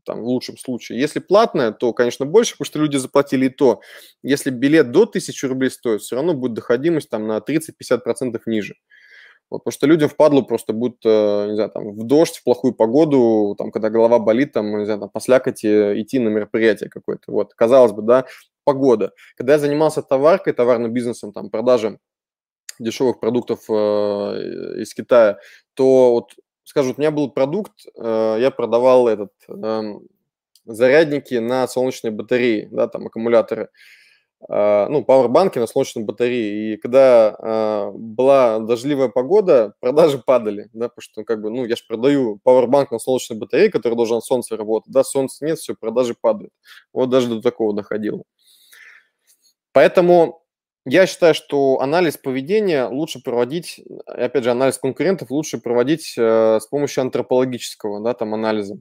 S1: там, в лучшем случае. Если платное, то, конечно, больше, потому что люди заплатили и то. Если билет до 1000 рублей стоит, все равно будет доходимость там на 30-50% ниже. Uh, вот, потому что людям впадлу просто будет, э, не знаю, там, в дождь, в плохую погоду, там, когда голова болит, там, не знаю, там, послякать э, идти на мероприятие какое-то. Вот, казалось бы, да, погода. Когда я занимался товаркой, товарным бизнесом, там, продажей дешевых продуктов э, из Китая, то вот, скажут, у меня был продукт, э, я продавал этот э, зарядники на солнечные батареи, да, там аккумуляторы. Э, а, ну, пауэрбанки на солнечной батарее. И когда э, была дождливая погода, продажи падали, да, потому что, как бы, ну, я же продаю пауэрбанк на солнечной батарее, который должен на солнце работать, да, солнца нет, все, продажи падают. Вот даже до такого доходило. Поэтому я считаю, что анализ поведения лучше проводить, опять же, анализ конкурентов лучше проводить э, с помощью антропологического, да, там, анализа.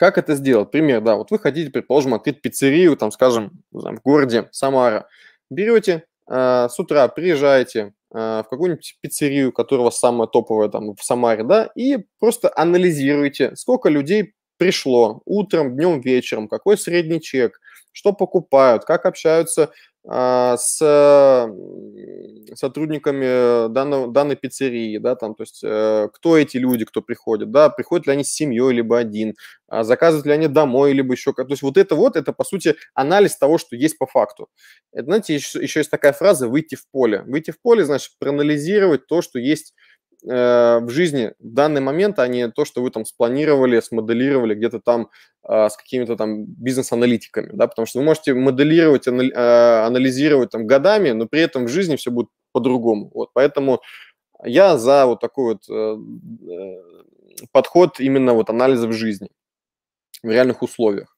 S1: Как это сделать? Пример, да, вот вы хотите, предположим, открыть пиццерию, там, скажем, в городе Самара. Берете, э, с утра приезжаете э, в какую-нибудь пиццерию, которая у вас самая топовая там в Самаре, да, и просто анализируете, сколько людей пришло утром, днем, вечером, какой средний чек, что покупают, как общаются а, с сотрудниками данного, данной пиццерии, да, там, то есть э, кто эти люди, кто приходит, да, приходят ли они с семьей, либо один, а заказывают ли они домой, либо еще как. То есть вот это вот, это, по сути, анализ того, что есть по факту. Это, знаете, еще, еще есть такая фраза «выйти в поле». Выйти в поле, значит, проанализировать то, что есть Э, в жизни в данный момент, а не то, что вы там спланировали, смоделировали где-то там а, с какими-то там бизнес-аналитиками, да, потому что вы можете моделировать, а, анализировать там годами, но при этом в жизни все будет по-другому. Вот, поэтому я за вот такой вот э, э, подход именно вот анализа в жизни, в реальных условиях.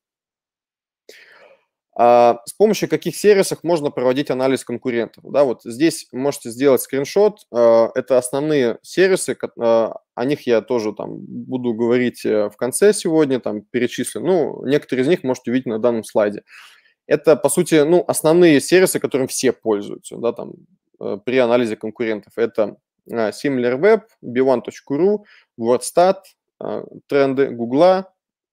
S1: А, с помощью каких сервисов можно проводить анализ конкурентов. Да, вот здесь можете сделать скриншот. А, это основные сервисы, а, о них я тоже там буду говорить э, в конце сегодня, там перечислю. Ну, некоторые из них можете увидеть на данном слайде. Это, по сути, ну, основные сервисы, которым все пользуются, да, там, э, при анализе конкурентов. Это SimilarWeb, b1.ru, WordStat, тренды Гугла,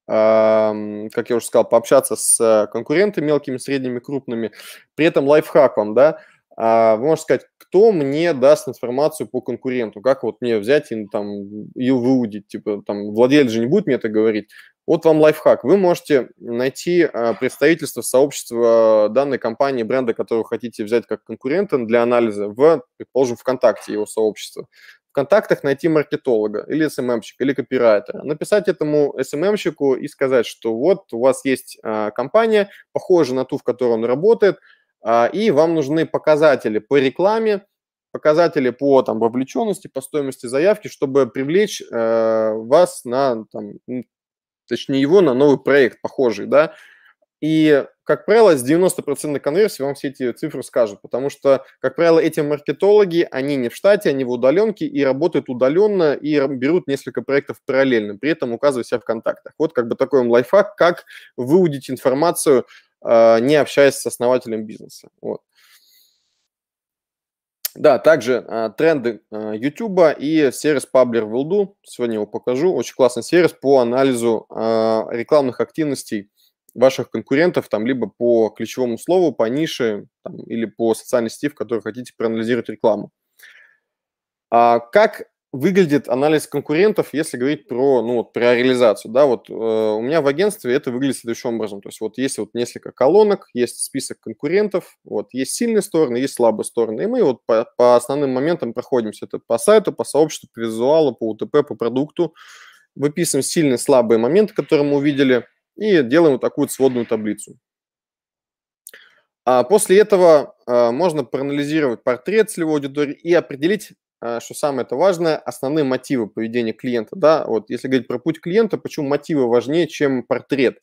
S1: как я уже сказал, пообщаться с конкурентами мелкими, средними, крупными. При этом лайфхак вам, да, а, вы можете сказать, кто мне даст информацию по конкуренту, как вот мне взять и там ее выудить, типа там владелец же не будет мне это говорить. Вот вам лайфхак. Вы можете найти а, представительство сообщества данной компании, бренда, которую хотите взять как конкурента для анализа в, предположим, ВКонтакте его сообщество в контактах найти маркетолога или smm СММщика, или копирайтера, написать этому smm СММщику и сказать, что вот у вас есть а, компания, похожа на ту, в которой он работает, а, и вам нужны показатели по рекламе, показатели по там, вовлеченности, по стоимости заявки, чтобы привлечь э, вас на, там, точнее его, на новый проект похожий, да, и, как правило, с 90% конверсии вам все эти цифры скажут, потому что, как правило, эти маркетологи, они не в штате, они в удаленке и работают удаленно и берут несколько проектов параллельно, при этом указывая себя в контактах. Вот как бы такой вам лайфхак, как выудить информацию, а, не общаясь с основателем бизнеса. Вот. Да, также э, тренды э, а, YouTube и сервис Pabler Wildu. Сегодня его покажу. Очень классный сервис по анализу э, рекламных активностей ваших конкурентов там либо по ключевому слову, по нише там, или по социальной сети, в которой хотите проанализировать рекламу. А как выглядит анализ конкурентов, если говорить про, ну, вот, про реализацию? Да, вот э, у меня в агентстве это выглядит следующим образом. То есть вот есть вот несколько колонок, есть список конкурентов, вот есть сильные стороны, есть слабые стороны. И мы вот по, по основным моментам проходимся. Это по сайту, по сообществу, по визуалу, по УТП, по продукту. Выписываем сильные, слабые моменты, которые мы увидели – и делаем вот такую сводную таблицу. А после этого а, можно проанализировать портрет целевой аудитории и определить, а, что самое это важное, основные мотивы поведения клиента. Да? Вот если говорить про путь клиента, почему мотивы важнее, чем портрет?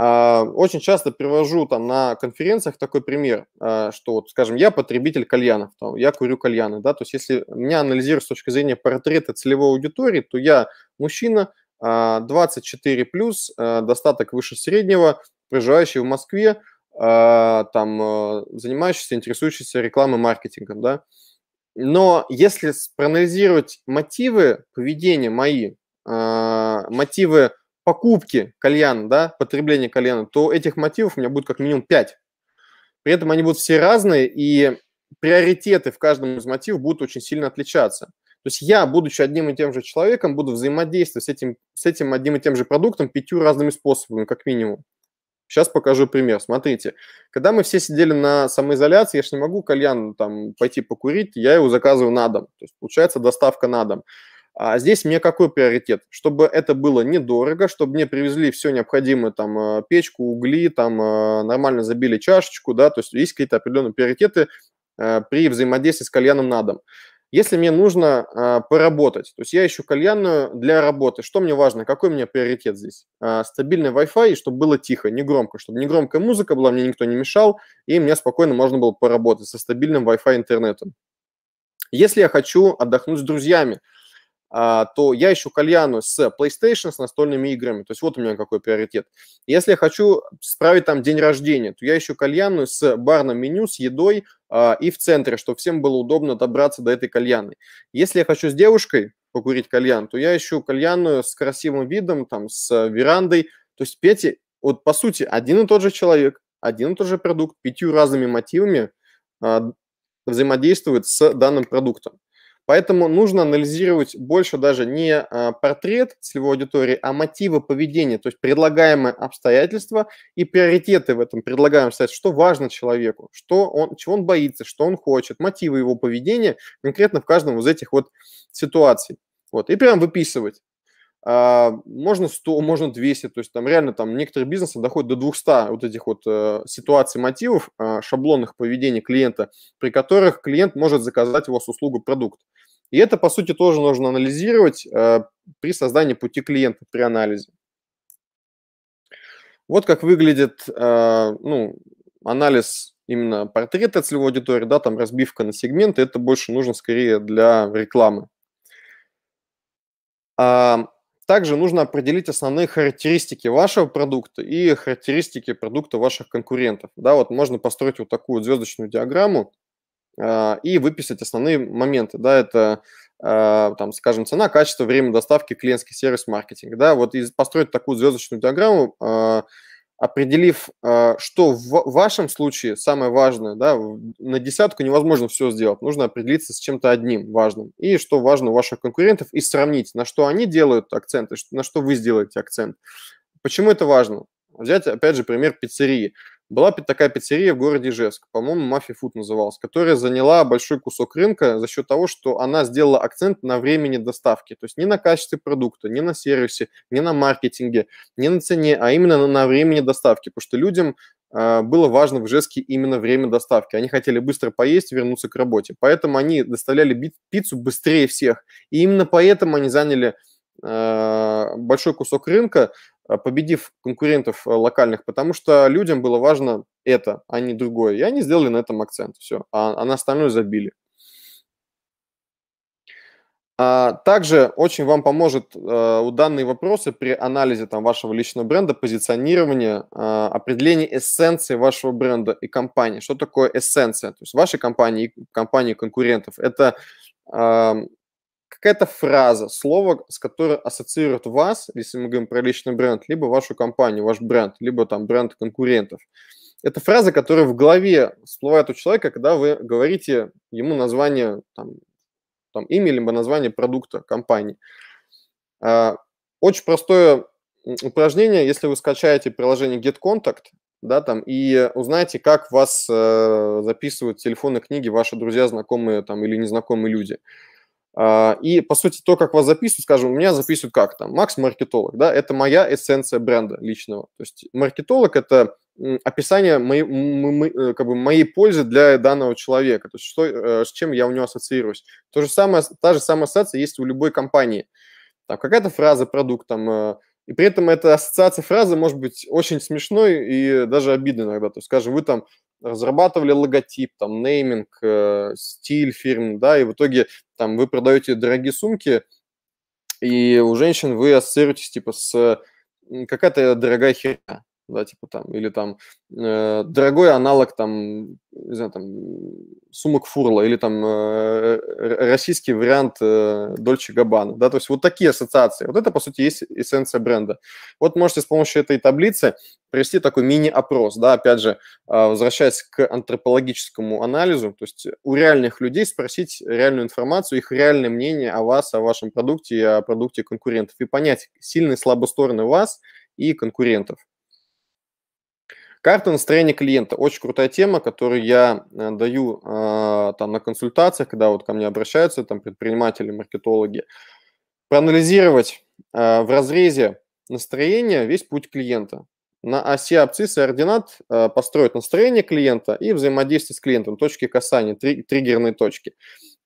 S1: Очень часто привожу там на конференциях такой пример, что вот, скажем, я потребитель кальянов, я курю кальяны, да, то есть если меня анализируют с точки зрения портрета целевой аудитории, то я мужчина, 24 а, плюс, а, достаток выше среднего, проживающий в Москве, а, там, занимающийся, интересующийся рекламой, маркетингом, да. Но если проанализировать мотивы поведения мои, мотивы покупки кальяна да, потребления кальяна, то этих мотивов у меня будет как минимум 5. При этом они будут все разные, и приоритеты в каждом из мотивов будут очень сильно отличаться. То есть я, будучи одним и тем же человеком, буду взаимодействовать с этим, с этим одним и тем же продуктом пятью разными способами, как минимум. Сейчас покажу пример. Смотрите, когда мы все сидели на самоизоляции, я же не могу кальян там пойти покурить, я его заказываю на дом. То есть получается доставка на дом. А здесь мне какой приоритет? Чтобы это было недорого, чтобы мне привезли все необходимое, там, э, печку, угли, там, э, нормально забили чашечку, да, то есть есть какие-то определенные приоритеты э, при взаимодействии с кальяном на дом. Если мне нужно а, поработать, то есть я ищу кальянную для работы, что мне важно, какой у меня приоритет здесь? А, стабильный Wi-Fi, и чтобы было тихо, не громко, чтобы не громкая музыка была, мне никто не мешал, и мне спокойно можно было поработать со стабильным Wi-Fi интернетом. Если я хочу отдохнуть с друзьями, а, то я ищу кальяну с PlayStation, с настольными играми. То есть вот у меня какой приоритет. Если я хочу справить там день рождения, то я ищу кальяну с барным меню, с едой а, и в центре, чтобы всем было удобно добраться до этой кальяны. Если я хочу с девушкой покурить кальян, то я ищу кальянную с красивым видом, там, с верандой. То есть Петя, вот по сути, один и тот же человек, один и тот же продукт пятью разными мотивами а, взаимодействует с данным продуктом. Поэтому нужно анализировать больше даже не а, портрет целевой аудитории, а мотивы поведения, то есть предлагаемые обстоятельства и приоритеты в этом предлагаемом обстоятельстве, что важно человеку, что он, чего он боится, что он хочет, мотивы его поведения конкретно в каждом из этих вот ситуаций. Вот, и прям выписывать. А, можно 100, можно 200, то есть там реально там некоторые бизнесы доходят до 200 вот этих вот э, ситуаций, мотивов, а, шаблонных поведений клиента, при которых клиент может заказать у вас услугу, продукт. И это, по сути, тоже нужно анализировать э, при создании пути клиента, при анализе. Вот как выглядит э, ну, анализ именно портрета целевой аудитории, да, там разбивка на сегменты, это больше нужно скорее для рекламы. А, также нужно определить основные характеристики вашего продукта и характеристики продукта ваших конкурентов. Да, вот можно построить вот такую звездочную диаграмму э, и выписать основные моменты. Да, это а, там, скажем, цена, качество, время доставки, клиентский сервис, маркетинг. Да, вот и построить такую звездочную диаграмму, а, определив, а, что в вашем случае самое важное, да, на десятку невозможно все сделать, нужно определиться с чем-то одним важным, и что важно у ваших конкурентов, и сравнить, на что они делают акцент, и на что вы сделаете акцент. Почему это важно? Взять, опять же, пример пиццерии. Была такая пиццерия в городе Ижевск, по-моему, «Мафия Фуд» называлась, которая заняла большой кусок рынка за счет того, что она сделала акцент на времени доставки. То есть не на качестве продукта, не на сервисе, не на маркетинге, не на цене, а именно на времени доставки. Потому что людям а, было важно в Ижевске именно время доставки. Они хотели быстро поесть, вернуться к работе. Поэтому они доставляли пиццу быстрее всех. И именно поэтому они заняли а, большой кусок рынка, а, победив конкурентов э, локальных, потому что людям было важно это, а не другое. И они сделали на этом акцент, все, а, а на остальное забили. А, также очень вам поможет а, данные вопросы при анализе там, вашего личного бренда, позиционирования, а, э, определение эссенции вашего бренда и компании. Что такое эссенция? То есть вашей компании и компании конкурентов. Это какая-то фраза, слово, с которой ассоциирует вас, если мы говорим про личный бренд, либо вашу компанию, ваш бренд, либо там бренд конкурентов. Это фраза, которая в голове всплывает у человека, когда вы говорите ему название, там, там имя, либо название продукта, компании. А, очень простое упражнение, если вы скачаете приложение GetContact, да, там, и узнаете, как вас э, записывают в телефонные книги ваши друзья, знакомые там, или незнакомые люди. А, и, по сути, то, как вас записывают, скажем, у меня записывают как там, Макс маркетолог, да, это моя эссенция бренда личного. То есть маркетолог – это описание моей, э, как бы моей пользы для данного человека, то есть что, э, с чем я у него ассоциируюсь. То же самое, та же самая ассоциация есть у любой компании. Там какая-то фраза, продукт, там, э, и при этом эта ассоциация фразы может быть очень смешной и даже обидной иногда. То есть, скажем, вы там разрабатывали логотип, там, нейминг, э, стиль фирмы, да, и в итоге там вы продаете дорогие сумки, и у женщин вы ассоциируетесь типа с какая-то дорогая херня да, типа там, или там э, дорогой аналог там, не знаю, там, сумок Фурла, или там э, российский вариант э, Дольче да, то есть вот такие ассоциации. Вот это, по сути, есть эссенция бренда. Вот можете с помощью этой таблицы провести такой мини-опрос, да, опять же, э, возвращаясь к антропологическому анализу, то есть у реальных людей спросить реальную информацию, их реальное мнение о вас, о вашем продукте и о продукте конкурентов, и понять сильные и слабые стороны вас и конкурентов. Карта настроения клиента – очень крутая тема, которую я э, даю э, там на консультациях, когда вот ко мне обращаются там предприниматели, маркетологи. Проанализировать э, в разрезе настроения весь путь клиента. На оси абсцисс и ординат построить настроение клиента и взаимодействие с клиентом, точки касания, триггерные точки –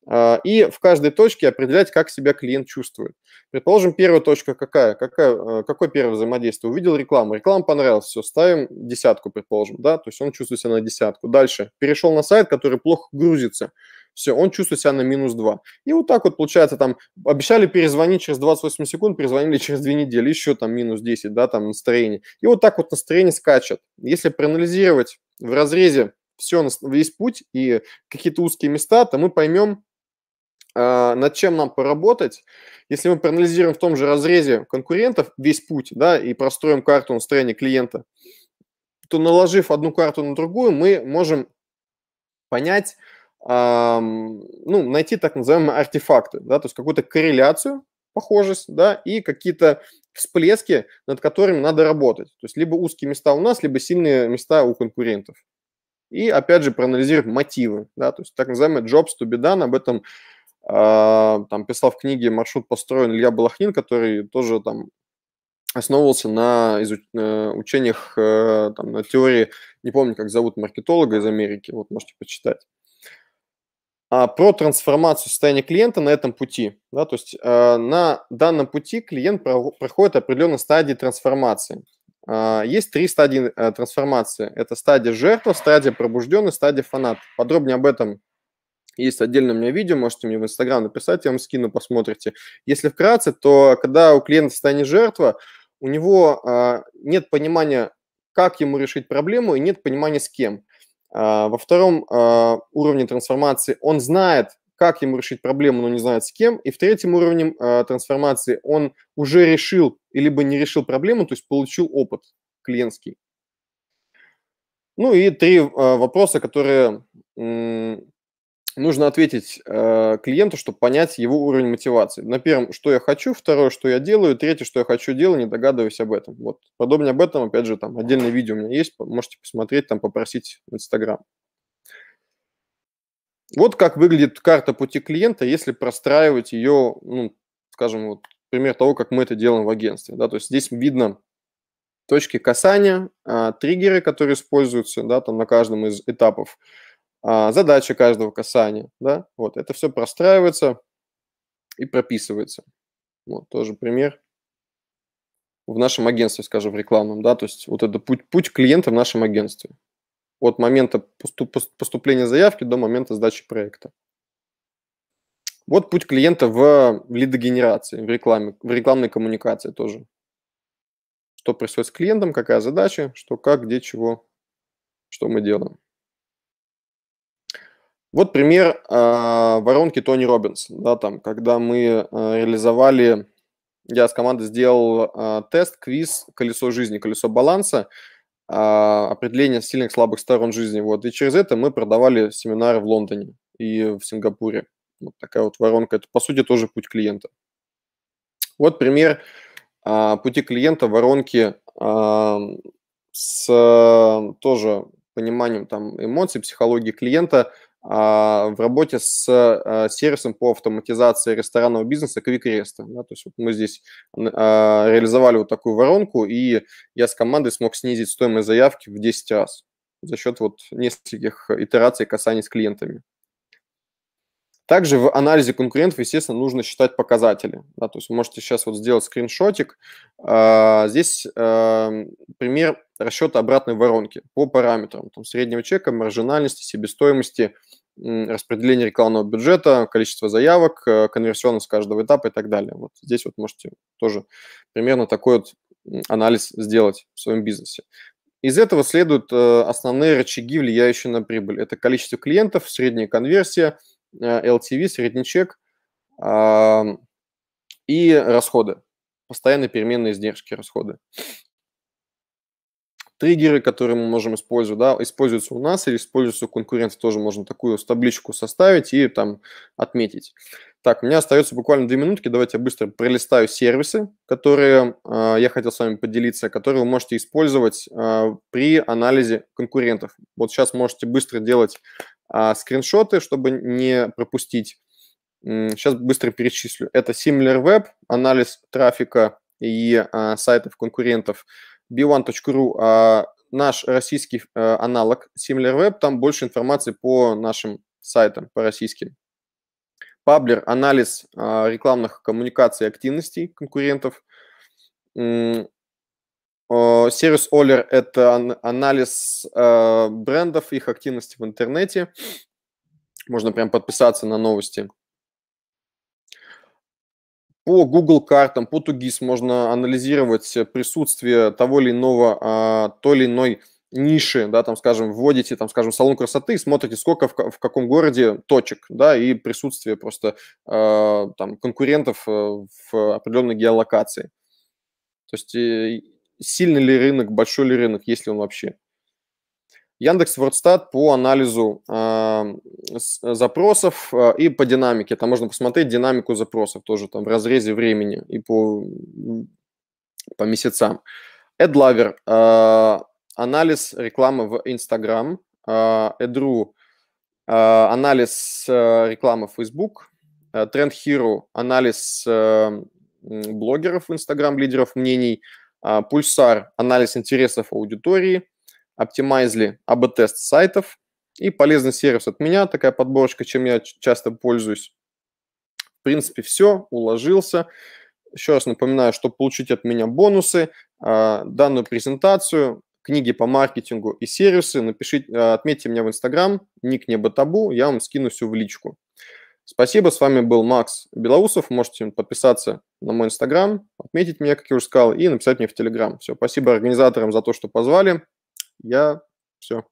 S1: а, и в каждой точке определять, как себя клиент чувствует. Предположим, первая точка какая? какая а, какое первое взаимодействие? Увидел рекламу, реклама понравилась, все, ставим десятку, предположим, да, то есть он чувствует себя на десятку. Дальше, перешел на сайт, который плохо грузится, все, он чувствует себя на минус 2. И вот так вот получается, там, обещали перезвонить через 28 секунд, перезвонили через 2 недели, еще там минус 10, да, там настроение. И вот так вот настроение скачет. Если проанализировать в разрезе все, весь путь и какие-то узкие места, то мы поймем, а, над чем нам поработать. Если мы проанализируем в том же разрезе конкурентов весь путь, да, и простроим карту на клиента, то наложив одну карту на другую, мы можем понять, ну, найти так называемые артефакты, да, то есть какую-то корреляцию, похожесть, да, и какие-то всплески, над которыми надо работать. То есть либо узкие места у нас, либо сильные места у конкурентов. И опять же проанализировать мотивы, да, то есть так называемый jobs to be done, об этом а, там писал в книге «Маршрут построен» Илья Балахнин, который тоже там основывался на э, учениях, э, там, на теории, не помню, как зовут маркетолога из Америки, вот можете почитать. А про трансформацию состояния клиента на этом пути. Да, то есть э, на данном пути клиент проходит определенные стадии трансформации. Э, есть три стадии э, трансформации. Это стадия жертва, стадия пробужденный, стадия фанат. Подробнее об этом есть отдельное у меня видео, можете мне в Инстаграм написать, я вам скину, посмотрите. Если вкратце, то когда у клиента станет жертва, у него а, нет понимания, как ему решить проблему, и нет понимания с кем. А, во втором а, уровне трансформации он знает, как ему решить проблему, но не знает с кем. И в третьем уровне э, трансформации он уже решил, либо не решил проблему, то есть получил опыт клиентский. Ну и три э, вопроса, которые м, нужно ответить э, клиенту, чтобы понять его уровень мотивации. На первом, что я хочу, второе, что я делаю, третье, что я хочу делать. не догадываюсь об этом. Вот. Подробнее об этом, опять же, там отдельное видео у меня есть, можете посмотреть, там попросить в Инстаграм. Вот как выглядит карта пути клиента, если простраивать ее, ну, скажем, вот пример того, как мы это делаем в агентстве. Да, то есть здесь видно точки касания, э, триггеры, которые используются да, там на каждом из этапов, а, задача каждого касания, да, вот, это все простраивается и прописывается. Вот, тоже пример в нашем агентстве, скажем, в рекламном, да, то есть вот это путь, путь клиента в нашем агентстве от момента поступления заявки до момента сдачи проекта. Вот путь клиента в лидогенерации, в рекламе, в рекламной коммуникации тоже. Что происходит с клиентом, какая задача, что, как, где, чего, что мы делаем. Вот пример э, воронки Тони Робинс, да, там, когда мы э, реализовали, я с командой сделал э, тест, квиз «Колесо жизни», «Колесо баланса», э, определение сильных слабых сторон жизни, вот, и через это мы продавали семинары в Лондоне и в Сингапуре. Вот такая вот воронка, это, по сути, тоже путь клиента. Вот пример э, пути клиента воронки э, с тоже пониманием там эмоций, психологии клиента – а, в работе с а, сервисом по автоматизации ресторанного бизнеса QuickRest. Да, то есть вот мы здесь а, реализовали вот такую воронку, и я с командой смог снизить стоимость заявки в 10 раз за счет вот нескольких итераций касаний с клиентами. Также в анализе конкурентов, естественно, нужно считать показатели. Да, то есть вы можете сейчас вот сделать скриншотик. А, здесь э, пример расчета обратной воронки по параметрам там, среднего чека, маржинальности, себестоимости, распределения рекламного бюджета, количество заявок, э, конверсионность каждого этапа и так далее. Вот здесь вот можете тоже примерно такой вот анализ сделать в своем бизнесе. Из этого следуют э, основные рычаги, влияющие на прибыль. Это количество клиентов, средняя конверсия – LTV, э, средний чек и расходы, постоянно переменные издержки расходы. Триггеры, которые мы можем использовать, да, используются у нас или используются у конкурентов, тоже можно такую табличку составить и там отметить. Так, у меня остается буквально две минутки, давайте я быстро пролистаю сервисы, которые э, я хотел с вами поделиться, которые вы можете использовать э, при анализе конкурентов. Вот сейчас можете быстро делать а, скриншоты, чтобы не пропустить, сейчас быстро перечислю. Это SimilarWeb, анализ трафика и а, сайтов конкурентов. B1.ru а, наш российский аналог SimilarWeb, там больше информации по нашим сайтам, по российским. Паблер – анализ рекламных коммуникаций и активностей конкурентов. Сервис Олер – это анализ э, брендов, их активности в интернете. Можно прям подписаться на новости. По Google картам, по Тугис можно анализировать присутствие того или иного, а, той или иной ниши, да, там, скажем, вводите, там, скажем, салон красоты, смотрите, сколько в, в каком городе точек, да, и присутствие просто э, там конкурентов э, в определенной геолокации. То есть э, сильный ли рынок, большой ли рынок, есть ли он вообще. Яндекс Вордстат по анализу э, запросов э, и по динамике. Там можно посмотреть динамику запросов тоже там в разрезе времени и по, по месяцам. AdLover Э, анализ рекламы в Instagram, Э, Эдру. Э, анализ э, рекламы в Facebook. Э, Тренд Hero. Анализ э, блогеров в Инстаграм, лидеров мнений. А, Пульсар, анализ интересов аудитории, Optimizely – АБ-тест сайтов и полезный сервис от меня, такая подборочка, чем я часто пользуюсь. В принципе, все, уложился. Еще раз напоминаю, чтобы получить от меня бонусы, а, данную презентацию, книги по маркетингу и сервисы, напишите, а, отметьте меня в Инстаграм, ник не табу, я вам скину все в личку. Спасибо, с вами был Макс Белоусов. Можете подписаться на мой Инстаграм, отметить меня, как я уже сказал, и написать мне в Телеграм. Все, спасибо организаторам за то, что позвали. Я все.